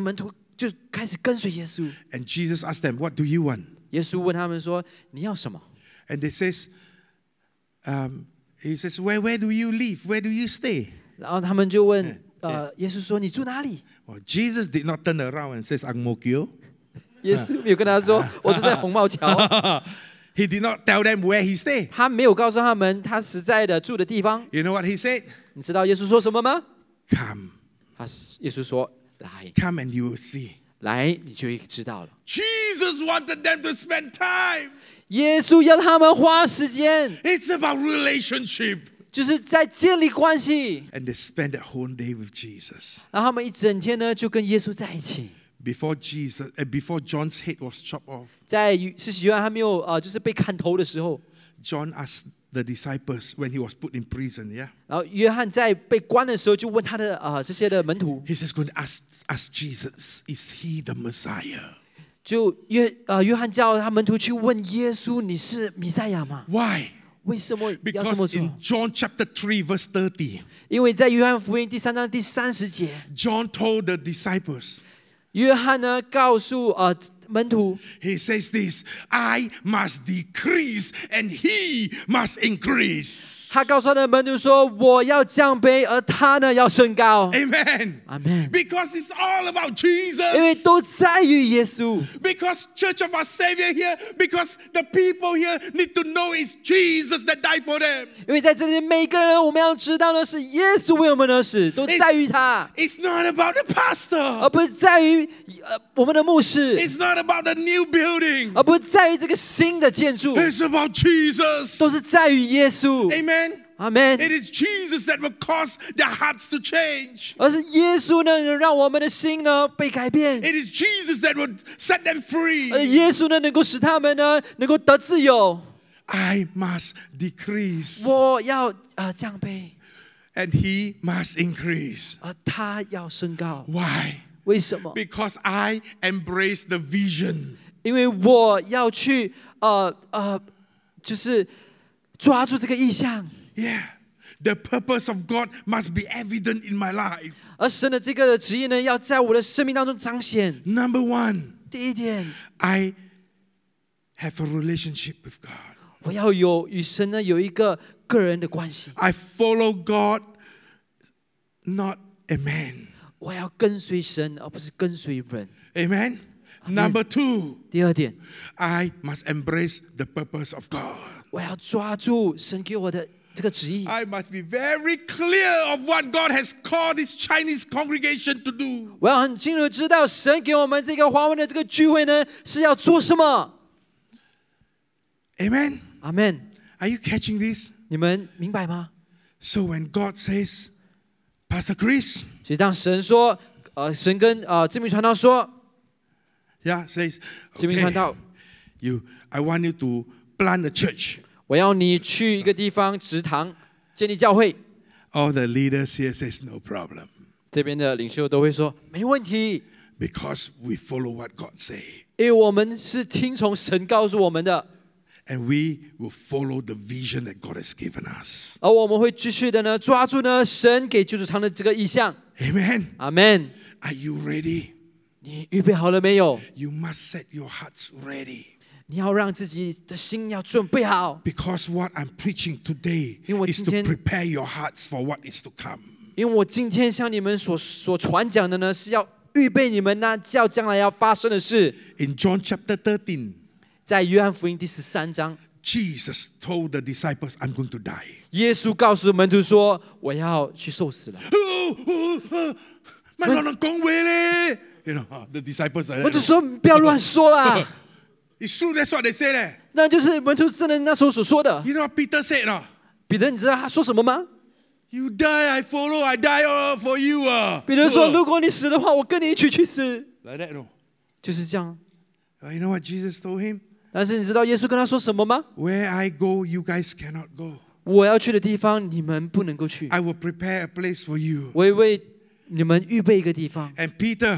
[SPEAKER 1] Jesus asked them, What do you want? 耶稣问他们说：“你要什么 And they says, um, he says, where, where do you live? Where do you stay?？” 然后他们就问，呃，耶稣说：“你住哪里 Well, Jesus did not turn around and says, Ang Mo Kio.？” 耶稣没有跟他说：“我住在红帽桥。He did not tell them where he stay. ”他没有告诉他们他实在的住的地方。You know what he said? 他耶稣说：“来，Come and you will see. 来，你就知道了。Jesus wanted them to spend time。耶稣要他们花时间。It's about relationship。就是在建立关系。And they spend a whole day with Jesus。然后他们一整天呢，就跟耶稣在一起。Before Jesus, eh, before John's head was chopped off。在四十约翰还没有啊，就是被砍头的时候。John asked the disciples when he was put in prison, yeah. 然后约翰在被关的时候，就问他的啊、呃、这些的门徒。He's just going to ask ask Jesus, is he the Messiah? 就约啊、呃、约翰叫他门徒去问耶稣，你是弥赛亚吗？Why? in John chapter three verse thirty，因为在约翰福音第三章第三十节，John told the disciples，约翰呢告诉啊、呃、门徒。He says this: I must decrease, and he must increase. 他告诉他的门徒说：“我要降卑，而他呢要升高。” Amen. Amen. Because it's all about Jesus. 因为都在于耶稣。Because Church of our Savior here, because the people here need to know it's Jesus that died for them. 因为在这里每个人，我们要知道的是耶稣为我们而死，都在于他。It's not about the pastor. 而不是在于呃我们的牧师。It's not about the new building，而不是在于这个新的建筑。It's about amen. It is Jesus that will cause their hearts to change. It is Jesus that will set them free. 而耶稣呢，能够使他们呢能够得自由。I must decrease. And he must increase. 为什么？Because I embrace the vision。因为我要去呃呃，就是抓住这个意象。Yeah。The purpose of God must be evident in my life。而神的这个的旨意呢，要在我的生命当中彰显。Number one，第一点，I have a relationship with God。我要有与神呢有一个个人的关系。I follow God, not a man。我要跟随神，而不是跟随人。Amen. Number two，第二点，I must embrace the purpose of God。我要抓住神给我的这个旨意。I must be very clear of what God has called this Chinese congregation to do。我要很清楚知道神给我们这个华文的这个聚会呢是要做什么。Amen. Amen. Are you catching this? 你们明白吗？So when God says, Pastor Chris. 所以当神说，呃，神跟呃，这名传道说，Yeah, says，这名传道，You, I want you to plant the church。我要你去一个地方植堂，建立教会。All the leaders here says no problem。这边的领袖都会说没问题。Because we follow what God say。因为我们是听从神告诉我们的。and we will follow the vision that God has given us. 而我们会继续的呢，抓住呢神给救主堂的这个意向。Amen. Amen. Are you ready? 你预备好了没有？You must set your hearts ready. 你要让自己的心要准备好。Because what I'm preaching today is to prepare your hearts for what is to come. 因为我今天向你们所所传讲的呢，是要预备你们那叫将来要发生的事。In John chapter thirteen. 在约翰福音第十三章，Jesus told the disciples, "I'm going to die." 耶稣告诉门徒说：“我要去受死了。哦哦哦”麦老人恭维嘞，you know, the disciples are. 门徒说：“不要乱说啦。”It's true, that's what they say 嘞。那就是门徒真的那时候所说的。You know what Peter said 呢？彼得，你知道他说什么吗？You die, I follow, I die all uh, for you 啊！比如说，如果你死的话，我跟你一起去死。Like uh. that, no？就是这样。You know what Jesus told him? 但是你知道耶稣跟他说什么吗？Where I go, you guys cannot go. 我要去的地方你们不能够去，I will prepare a place for you. 我也为你们预备一个地方。And Peter,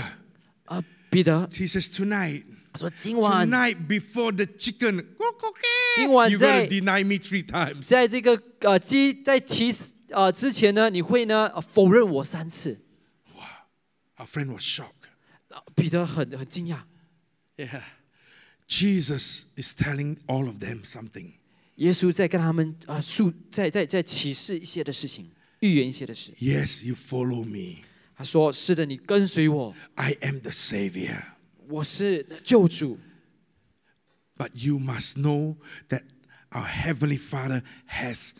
[SPEAKER 1] 啊，彼得 says, tonight, 他说今晚 tonight before the chicken, cock, cock, eh, 今晚 you're going 在- to deny me three times. 在这个呃鸡在提呃之前呢，你会呢呃否认我三次。Our friend was shocked. 呃彼得很很惊讶，Yeah. Jesus is telling all of them something. 耶稣在跟他们啊述在在在启示一些的事情，预言一些的事。Yes, you follow me. 他说：“是的，你跟随我。I am the Savior. 我是救主。But you must know that our heavenly Father has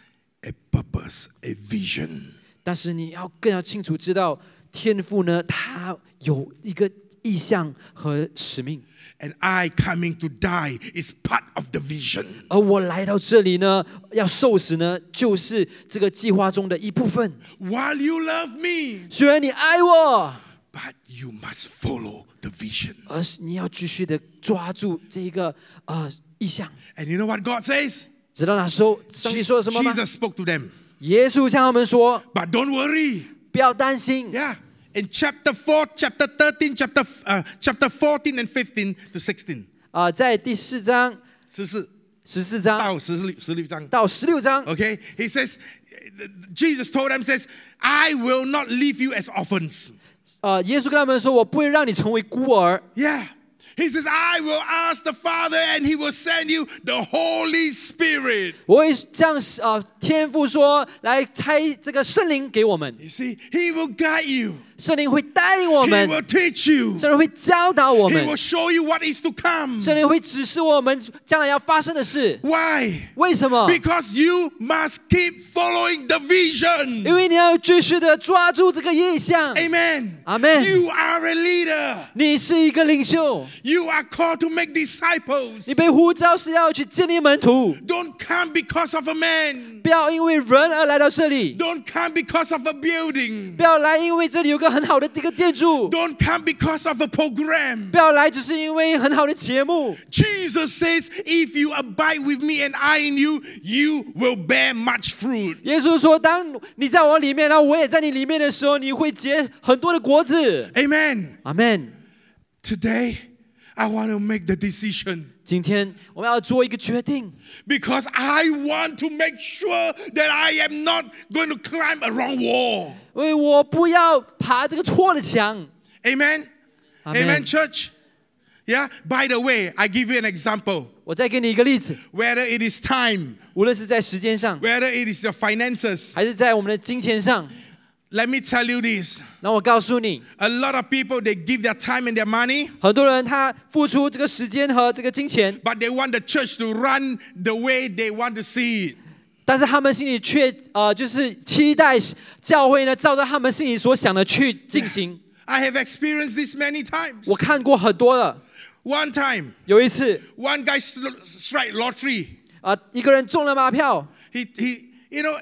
[SPEAKER 1] a purpose, a vision. 但是你要更要清楚知道，天父呢，他有一个意向和使命。” and I coming to die is part of the vision。而我来到这里呢，要受死呢，就是这个计划中的一部分。While you love me，虽然你爱我，but you must follow the vision。而是你要继续的抓住这一个啊意向。And you know what God says？知道那时候上帝说了什么吗？Jesus spoke to them。耶稣向他们说：“But don't worry. 不要担心。Yeah in chapter 4, chapter 13, chapter, uh, chapter 14 and 15 to 16. 啊，在第四章十四十四章到十六十六章。到十六章，Okay, he says, Jesus told them, says, I will not leave you as orphans. He says, I will ask the Father and he will send you the Holy Spirit. 我会向呃天父说，来拆这个圣灵给我们，You see, he will guide you. 圣灵会带领我们，圣灵会教导我们，圣灵会指示我们将来要发生的事。Why？为什么？Because you must keep following the vision。因为你要继续的抓住这个意向。Amen。阿门。You are a leader。你是一个领袖。You are called to make disciples。你被呼召是要去建立门徒。Don't come because of a man。不要因为人而来到这里。Don't come because of a building。不要来因为这里有个。个很好的一个建筑。Don't come because of a program. 不要来，只是因为很好的节目。Jesus says, "If you abide with me and I in you, you will bear much fruit." 耶稣说，当你在我里面，然后我也在你里面的时候，你会结很多的果子。Amen. Amen. Today, I want to make the decision. 今天我们要做一个决定，because I want to make sure that I am not going to climb a wrong wall。因为我不要爬这个错的墙。Amen. Amen, church. Yeah. By the way, I give you an example. whether it is whether it is your finances，还是在我们的金钱上。let me tell you this. 让我告诉你，A lot of people they give their time and their money. 很多人他付出这个时间和这个金钱，But they want the church to run the way they want to see it. 但是他们心里却呃，就是期待教会呢，照着他们心里所想的去进行。I have experienced this many times. 我看过很多了。One time, 有一次 one guy strike lottery. 啊、一个人中了马票，He he, you know,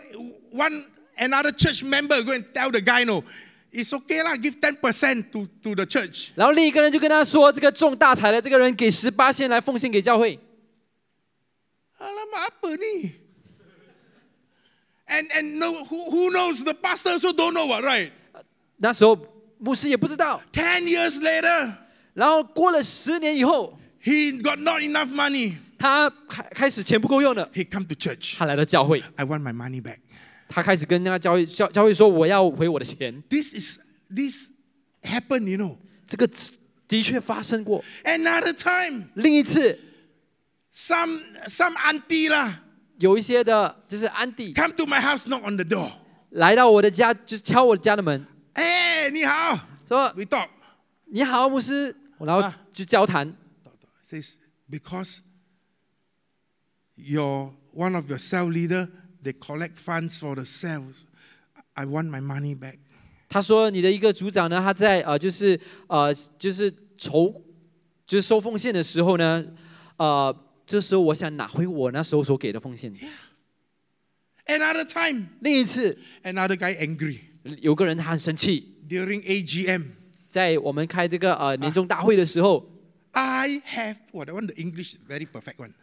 [SPEAKER 1] one another church member go and tell the guy no. It's okay lah, give ten percent to to the church. 然后另一个人就跟他说，这个中大财的这个人给十八线来奉献给教会。Alamak apa ni? And and no who who knows the pastor also don't know what right? 那时候牧师也不知道。Ten years later，然后过了十年以后，He got not enough money。他开开始钱不够用了。He come to church。他来到教会。I want my money back。this is this happened, you know. ”这个的确发生过。Another time, 另一次 some some auntie come to my house, knock on the door. 来到我的家，就是敲我家的门，Hey, 你好说 We talk. 你好，牧师，然后啊就交谈。Talk, talk. Says because your one of your cell leader they collect funds for the sales. I want my money back. 他说：“你的一个组长呢，他在呃，就是呃，就是筹，就是收奉献的时候呢，呃，这时候我想拿回我那时候所给的奉献。” Another time，另一次，Another guy angry，有个人他很生气。During AGM，在我们开这个呃年终大会的时候，I have 我的 oh, one the English very perfect one。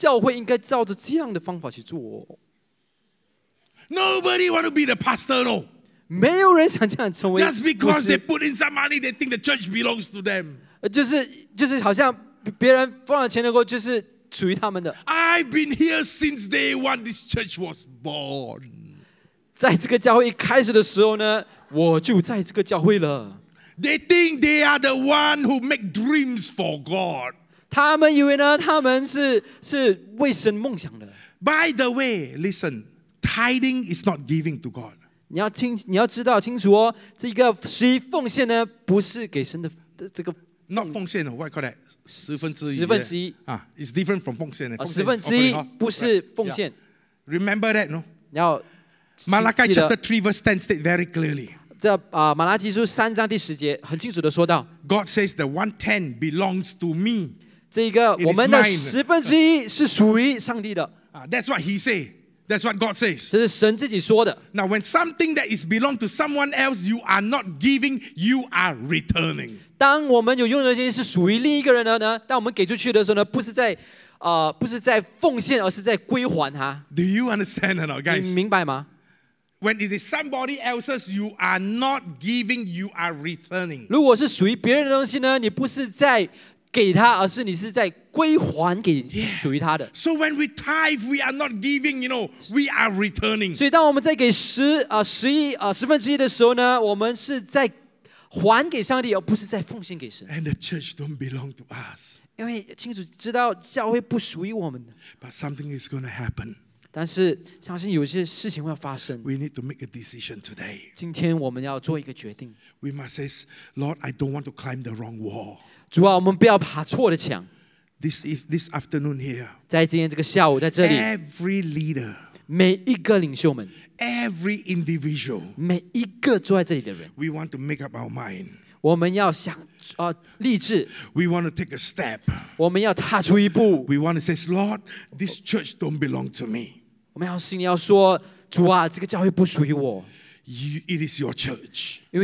[SPEAKER 1] 教会应该照着这样的方法去做、哦。Nobody want to be the pastor, no. 没有人想这样成为。Just because they put in some money, they think the church belongs to them. 就是就是好像别人放了钱能够就是属于他们的。I've been here since day one. This church was born. 在这个教会一开始的时候呢，我就在这个教会了。They think they are the one who make dreams for God. 他们以为呢？他们是是为神梦想的。By the way, listen, tithing is not giving to God。你要清，你要知道清楚哦，这个一奉献呢？不是给神的这个。Not 奉献的，why? b c a that？十分之一。十分之一啊，is different from 奉献的。十分之一不是奉献。Remember that no? 你要 Malachi chapter three verse ten said very clearly. 这啊，马拉基书三章第十节很清楚的说到。God says the one ten belongs to me. 这个我们的十分之一是属于上帝的啊。That's what he say. That's what God says. 这是神自己说的。Now when something that is belong to someone else, you are not giving, you are returning. 当我们有用的东西是属于另一个人的呢？当我们给出去的时候呢？不是在呃，不是在奉献，而是在归还他。Do you understand that, guys？你明白吗？When it is somebody else's, you are not giving, you are returning. 如果是属于别人的东西呢？你不是在。给他，而是你是在归还给属于他的。So when we tithe, we are not giving, you know, we are returning. 所以当我们在给十啊十一啊十分之一的时候呢，我们是在还给上帝，而不是在奉献给神。And the church don't belong to us. 因为清楚知道教会不属于我们的。But something is going to happen. 但是相信有些事情会发生。We need to make a decision today. 今天我们要做一个决定。We must say, Lord, I don't want to climb the wrong wall. 主啊，我们不要爬错的墙。This this afternoon here，在今天这个下午，在这里，every leader，每一个领袖们，every individual，每一个坐在这里的人，we want to make up our mind，我们要想啊立志，we want to take a step，我们要踏出一步，we want to say Lord，this church don't belong to me，我们要心里要说，主啊，这个教会不属于我。You, it is your church. I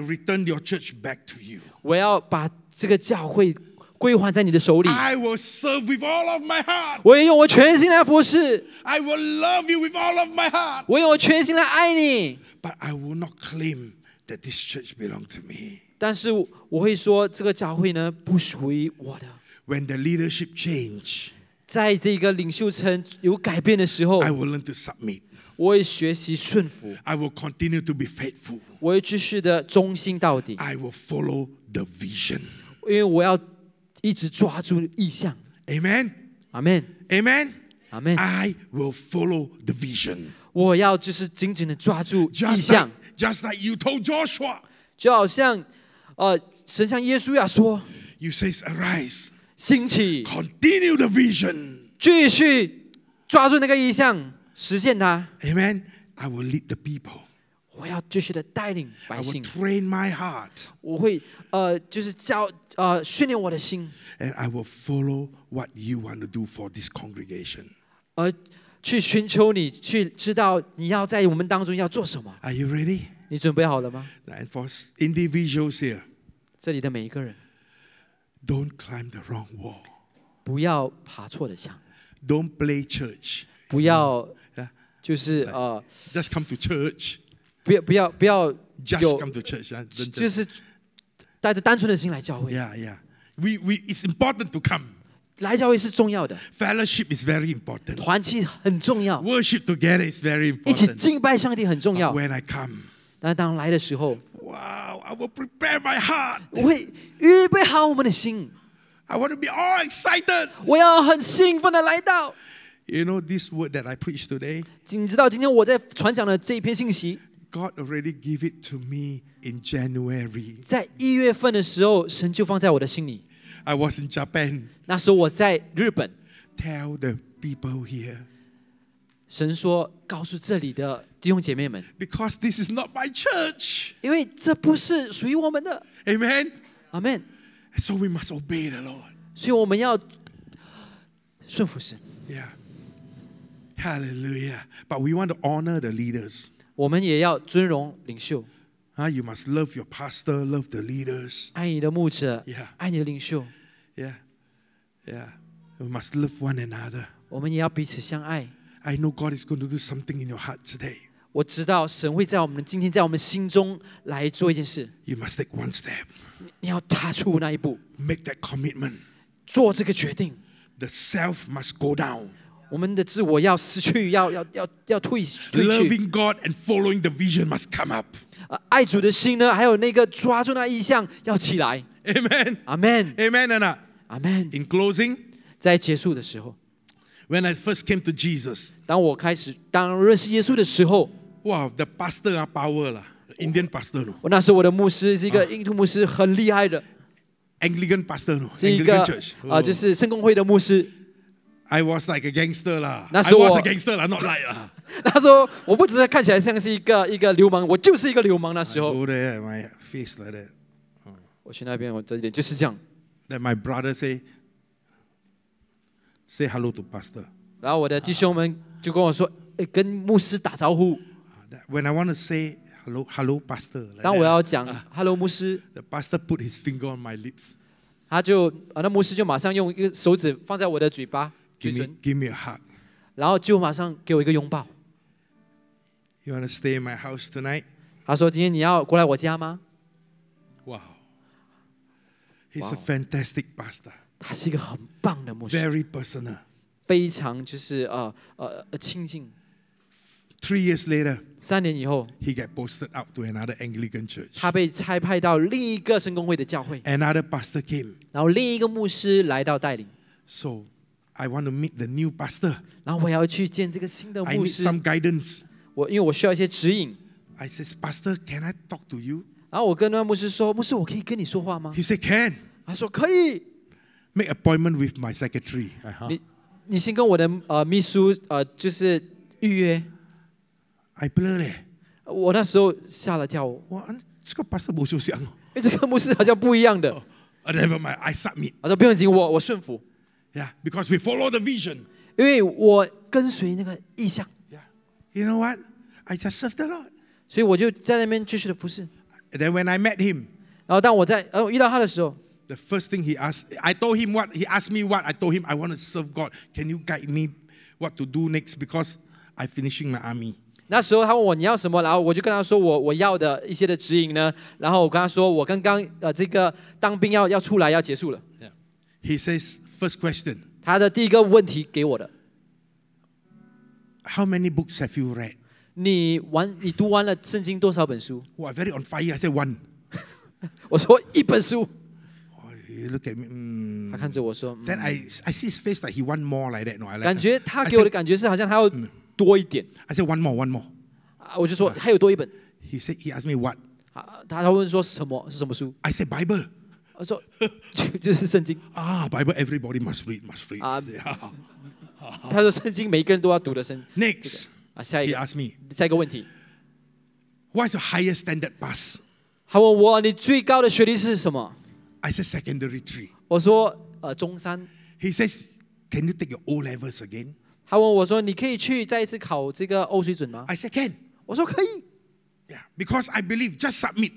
[SPEAKER 1] return your church back to you. 我要把这个教会归还在你的手里。I will serve with all of my heart. 我要用我全心来服侍。I will love you with all of my heart. 我用我全心来爱你。But I will not claim that this church belongs to me. 但是我会说，这个教会呢不属于我的。When the leadership change，在这个领袖层有改变的时候，I will learn to submit。我会学习顺服。I will continue to be faithful。我会继续的忠心到底。I will follow the vision. Amen. Amen. Amen. Amen. I will follow the vision. Just like you told Joshua。就好像，呃，神像耶稣亚说，You says arise。兴起。Continue the I will lead the people。我要继续的带领百 will train my heart 我会呃，就是教呃训练我的心，and I will follow what you want to do for this congregation. 而去寻求你，去知道你要在我们当中要做什么。Are you ready? 你准备好了吗？And for individuals here, 这里的每一个人，don't climb the wrong wall. 不要爬错的墙，Don't play church. 不要 Yeah. come to church 不要不要不要 come to church，就是带着单纯的心来教会。Yeah, yeah. We we it's important to come. 来教会是重要的，fellowship is very important，团契很重要，worship together is very important，一起敬拜上帝很重要。When I I will prepare my heart，我会预备好我们的心。I want to be all excited，我要很兴奋的来到。You know this word that I preach today，你知道今天我在传讲的这一篇信息 God already gave it to me in January. 在一月份的时候，神就放在我的心里。I was in Japan. 那时候我在日本。Tell the people here. 神说：“告诉这里的弟兄姐妹们，Because this is not my So we must obey the Lord，所以我们要顺服神。Yeah，Hallelujah。But we want to honor the leaders。我们也要尊荣领袖。啊，you must love your pastor, love the leaders. 爱你的牧者，yeah. 爱你的领袖。Yeah, yeah. We must love one another. 我们也要彼此相爱。I know God is going to do something in your heart today. must take one step. 你要踏出那一步。Make that commitment. 做这个决定。The self must go down. Loving God and following the vision must come up。呃，爱主的心呢，还有那个抓住那意向要起来。Amen。Amen。Amen。Anna。Amen。In closing，在结束的时候，When I first came to Jesus，当我开始当认识耶稣的时候，哇，the pastor 啊，power 啦，Indian pastor 咯。我那时候我的牧师是一个印度牧师，很厉害的。Anglican pastor 咯，是一个啊，就是圣公会的牧师。I was like a gangster 啦。那时 I was a gangster 啦，not like 啦。那时候我不只是看起来像是一个一个流氓，我就是一个流氓。那 I 时候 go there, my face like that. Oh. 我去那边，我这一点就是这样。Then my brother say, say hello to pastor. 然后我的弟兄们就跟我说：“哎，跟牧师打招呼。Ah, that- When I want to say hello, hello pastor, ”like 当我 that, 要讲 “hello 牧师 the pastor put his finger on my lips ”，他就啊，那牧师就马上用一个手指放在我的嘴巴，Give me, give me a hug. 然后就马上给我一个拥抱。You wanna stay in my house tonight? 他说：“今天你要过来我家吗 He's a Wow. fantastic pastor.？” 他是一个很棒的牧师，Very personal. 非常就是呃呃呃亲近。Three years later, 三年以后，he got posted out to another Anglican church. 他被差派到另一个圣公会的教会。Another pastor came. 然后另一个牧师来到带领。So I want to meet the new pastor. 然后我要去见这个新的 I 牧 need some guidance. 我因为我需要一些指引。I says, Pastor, can I talk to you? 然后我跟那牧师说：“牧师，我可以跟你说话吗 He said, Can.？” 他说：“可以。Make appointment with my secretary. Uh-huh. 你你先跟我的呃秘书呃就是预约。I blur 嘞，我那时候吓了跳，因哇，这个 pastor 没休想哦。为这个牧师好像不一样的。他 Never mind, I submit. 说：“不用紧，我我顺服。yeah, because we follow the vision. Yeah, You know what? I just served the Lord. 所以我就在那边继续的服侍。And then when I met him, the first thing he asked, I told him what, he asked me what, I told him I want to serve God. Can you guide me what to do next? Because I'm finishing my army. he says, First question. 他的第一个问题给我的。How many books have you read? 你完，你读完了圣经多少本书 Wow, very on fire. I said one. 我说一本书。Oh, you look at me. 他 Then I, I see his face like he want more like that. No, I like. 感觉他 said, one more, one more. 啊，我就说还有多一本 uh, said he asked me what. 啊，他他问说什么是什么书，I uh, said Bible. So, ah, everybody must read, must read。啊，他说圣经每一个人都要读的圣。Next，啊，下一个。He um, asked me, me，下一个问题。What's your highest standard pass？他问我你最高的学历是什么？I said secondary three. 我说呃，中山。He says, can you take your O levels again？他问我说你可以去再一次考这个 O 水准吗？I said can。我说可以。Yeah, because I believe just submit。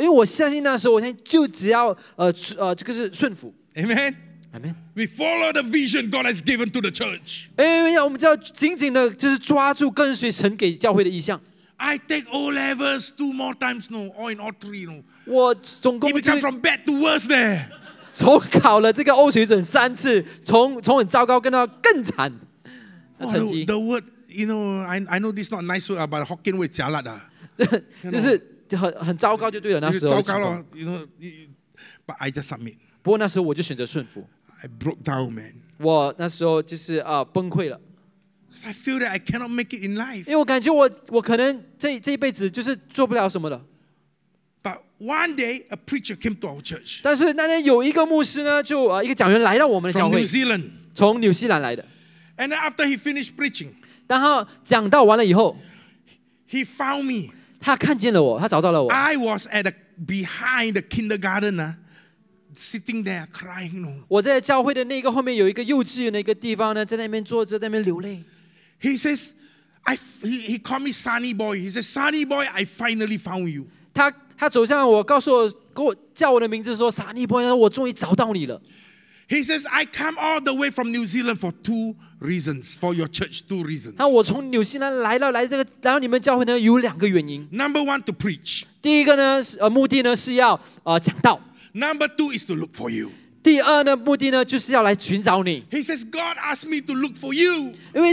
[SPEAKER 1] 因为我相信那时候，我相信就只要呃呃，这个是顺服。Amen. Amen. We follow the vision God has given to the church. 哎呀，我们就要紧紧的，就是抓住跟随神给教会的意向。I take O levels two more times no, or in all three no. 我总共 It become from bad to worse there. 重考了这个 O 水准三次，从从很糟糕跟到更惨的成绩。The word, you know, I I know this not nice word, ah, but Hokkien word jialat 啊。就是。Ah. 很很糟糕，就对了。那时候，糟糕了，you know，but just submit。I 不过那时候我就选择顺服。I broke down, man。我那时候就是啊，崩溃了。Cause I feel that I cannot make it in life。因为我感觉我我可能这这一辈子就是做不了什么的。But one day, a preacher came to our church。但是那天有一个牧师呢，就啊一个讲员来到我们的教会，从纽西兰来的。And after he finished preaching，然后讲到完了以后，He found me。他看见了我，他找到了我。I was at behind the kindergarten, sitting there crying. 我在教会的那个后面有一个幼稚园的一个地方呢，在那边坐着，在那边流泪。He says, "I." He he called me Sunny Boy. He says, "Sunny Boy, I finally found you." 他他走向我，告诉我，给我叫我的名字，说，Sunny Boy，我终于找到你了。He says, I come all the way from New Zealand for two reasons for your church, two reasons. Number one to preach. Number two is to look for you. he says, God asked me to look for you. And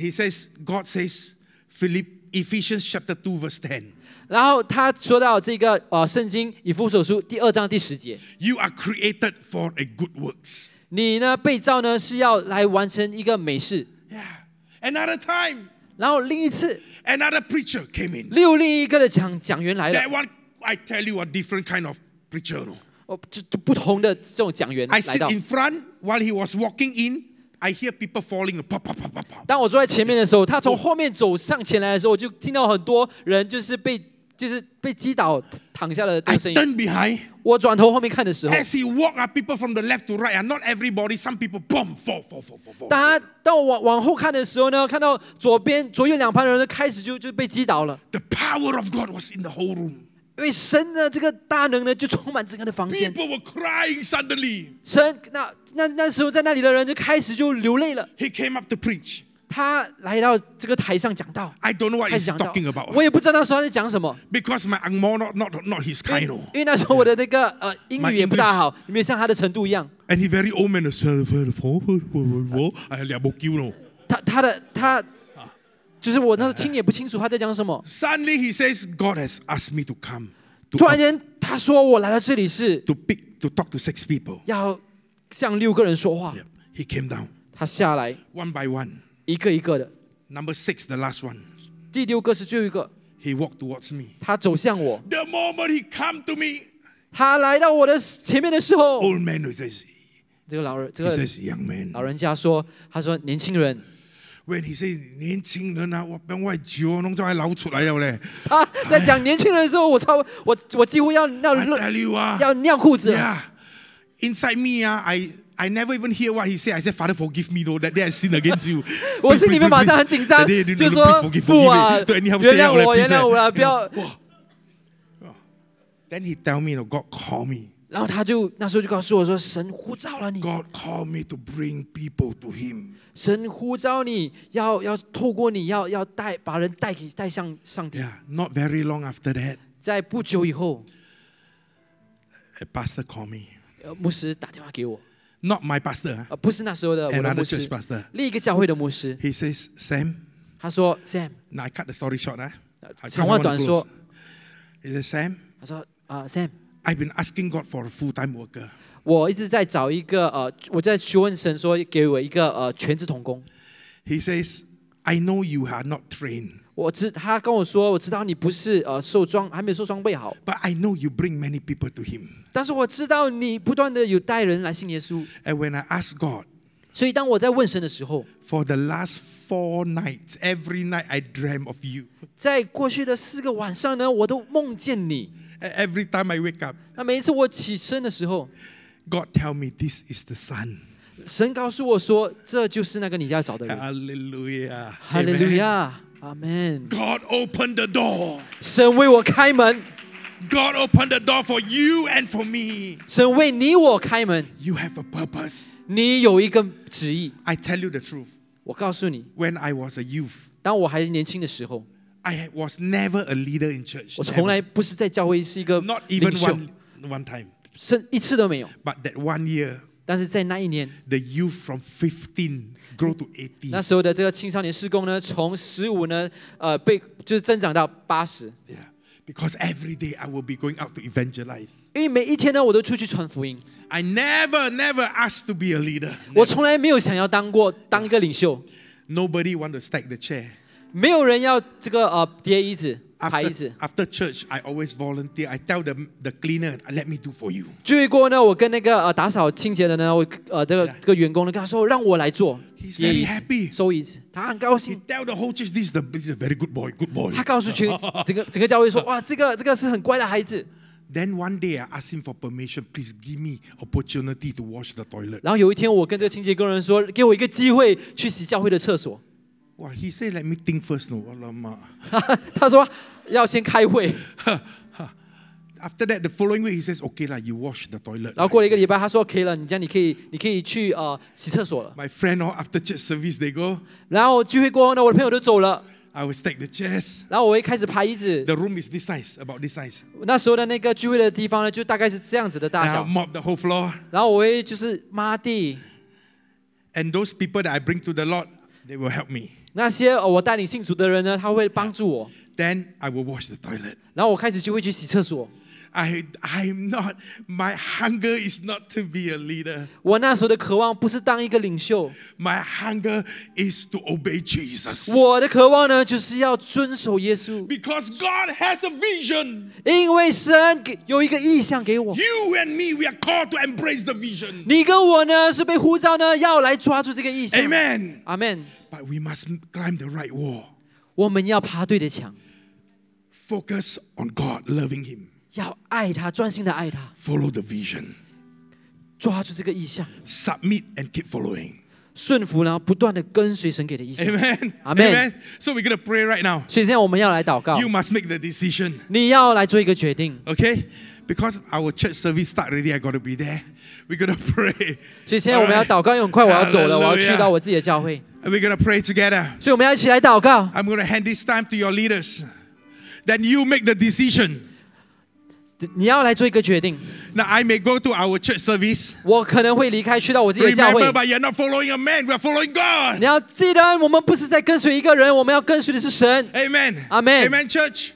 [SPEAKER 1] he says, God says, Philip, Ephesians chapter 2, verse 10. 然后他说到这个，呃，圣经以弗所书第二章第十节。You are created for a good works。你呢被造呢是要来完成一个美事。Yeah, another time。然后另一次，Another preacher came in。六另一个的讲讲员来了。That one I tell you a different kind of preacher. 哦，就不同的这种讲员来到。I sit in front while he was walking in. I hear people falling. 啪啪啪啪啪。当我坐在前面的时候，他从后面走上前来的时候，我就听到很多人就是被。就是被击倒、躺下了的声音。我转头后面看的时候，as he w a l k up, people from the left to right, and not everybody. Some people, boom, fall, fall, fall, fall. 大家到往往后看的时候呢，看到左边、左右两旁的人开始就就被击倒了。The power of God was in the whole room. 因为神的这个大能呢，就充满整个的房间。People were crying suddenly. 神那那那时候在那里的人就开始就流泪了。He came up to preach. 他来到这个台上讲道，I don't know what he's talking about。我也不知道那时候他在讲什么。Because my Angmo not not not his kind 哦。因为那时候我的那个呃英语也不大好，没有像他的程度一样。And he very old man. 哎，两不丢咯。他他的他。就是我那时候听也不清楚他在讲什么。Suddenly he says, God has asked me to come. 突然间他说我来到这里是 to pick to talk to six people. 要向六个人说话。He came down. one by one. 一个一个的，Number six, the last one，第六个是最后一个。He walked towards me，他走向我。The moment he c o m e to me，他来到我的前面的时候，Old man says，这个老人，这个 says man. young 老人家说，他说年轻人。When he says 年轻人啊，我变外焦，弄糟还捞出来了嘞。他在讲年轻人的时候，我操，我我几乎要尿尿，要尿裤子。Inside me 啊 i I never even hear what he said. I said, Father, forgive me, though. That day I sinned against you. Then he tell me, God call me. 然后他就那时候就告诉我说，神呼召了你。God called me to bring people to Him. 神呼召你要要透过你要要带把人带给带向上帝。Yeah, not very long after that. 在不久以后，Pastor called me. 牧师打电话给我。not my pastor. 呃，不是那时候的我的牧 Another 师 church，pastor. 另一个教会的牧师，He says, Sam, 他说 Sam，now I cut the story short. Huh? I 长 kinda 话 wanna 短 Sam, 他说啊呃 Sam，I've been asking God for a full time worker. he says, I know you are not trained. 我知他跟我说，我知道你不是呃受装，还没有受装备好。But I know you bring many people to him。但是我知道你不断的有带人来信耶稣。And when I ask God，所以当我在问神的时候，For the last four nights, every night I dream of you。在过去的四个晚上呢，我都梦见你。every time I wake up，那每一次我起身的时候，God tell me this is the Son。神告诉我说，这就是那个你要找的人。哈利路亚，哈利路亚。Amen. God opened the door. 神为我开门。God opened the door for you and for me. 神为你我开门。You have a purpose. 你有一个旨意。I tell you the truth. 我告诉你。When I was a youth. I was never a leader in church. 我从来不是在教会是一个 Not even one one time. 甚一次都没有。But that one year. 但是在那一年，The youth from fifteen grow to eighty。那时候的这个青少年施工呢，从十五呢，呃，被就是增长到八十。Yeah, because every day I will be going out to evangelize。因为每一天呢，我都出去传福音。I never, never asked to be a leader。我从来没有想要当过当一个领袖。Nobody want to stack the chair。没有人要这个呃叠椅子。孩子。After church, I always volunteer. I tell the the cleaner, "Let me do for you." 最过呢，我跟那个呃打扫清洁的呢，我呃这个这个员工呢，跟他说让我来做。He's very happy. So he, 他很高兴。He tell the whole church, "This is the this is a very good boy, good boy." 他告诉全整个整个教会说，哇，这个这个是很乖的孩子。Then one day, I a s k him for permission. Please give me opportunity to wash the toilet. 然后有一天，我跟这个清洁工人说，给我一个机会去洗教会的厕所。哇，He said, let me think first no，我老妈。他说要先开会。After that, the following week, he says, "Okay lah, you wash the toilet." 然后过了一个礼拜，他说 "OK 了，你这样你可以，你可以去呃洗厕所了。My friend, all oh, after church service, they go. 然后聚会过后呢，我的朋友都走了。I will stack the chairs. 然后我会开始排椅子。The room is this size, about this size. 那时候的那个聚会的地方呢，就大概是这样子的大小。And the whole floor. 然后我会就是抹地。And those people that I bring to the Lord, they will help me. Then I will wash the toilet。然后我开始就会去洗厕所。I I'm not my hunger is not to be a leader. 我那时候的渴望不是当一个领袖。My hunger is to obey Jesus. 我的渴望呢，就是要遵守耶稣。Because God has a vision. 因为神给有一个意向给我。You and me we are called to embrace the vision. But we must climb the right wall. 我们要爬对的墙。Focus on God, loving Him. 要爱他，专心的爱他。Follow the vision. 抓住这个意向。Submit and keep following. 顺服，然后不断的跟随神给的意向。Amen. Amen. So we're gonna pray right now. 所以现在我们要来祷告。You must make the decision. 你要来做一个决定。Okay. Because our church service start already, I gotta be there. We're gonna pray. 所以现在我们要祷告，因为很快我要走了，我要去到我自己的教会。we're going to pray together. i am going to hand this time to your leaders. Then you make the decision. Now I may go to our church service. 我可能会离开，去到我自己的教会。Remember, but you're not following a man. We're following God. 你要记得，我们不是在跟随一个人，我们要跟随的是神。Amen. Amen. Amen. Church,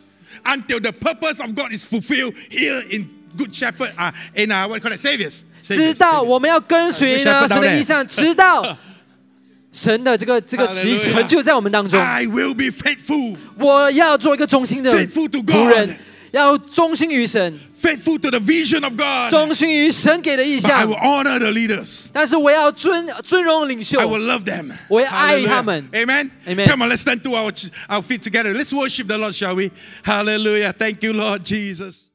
[SPEAKER 1] until the purpose of God is fulfilled here in Good Shepherd, uh, in uh, what call it, Saviors. 直到我们要跟随呢神的意向，直到。神的这个这个奇成就在我们当中。I will be faithful，我要做一个忠心的仆人，要忠心于神，faithful to the vision of God，忠心于神给的意向。I will honor the leaders，但是我要尊尊荣领袖。I will love them，我要爱他们。Amen。Amen。Come on, let's stand to our our feet together. Let's worship the Lord, shall we? Hallelujah. Thank you, Lord Jesus.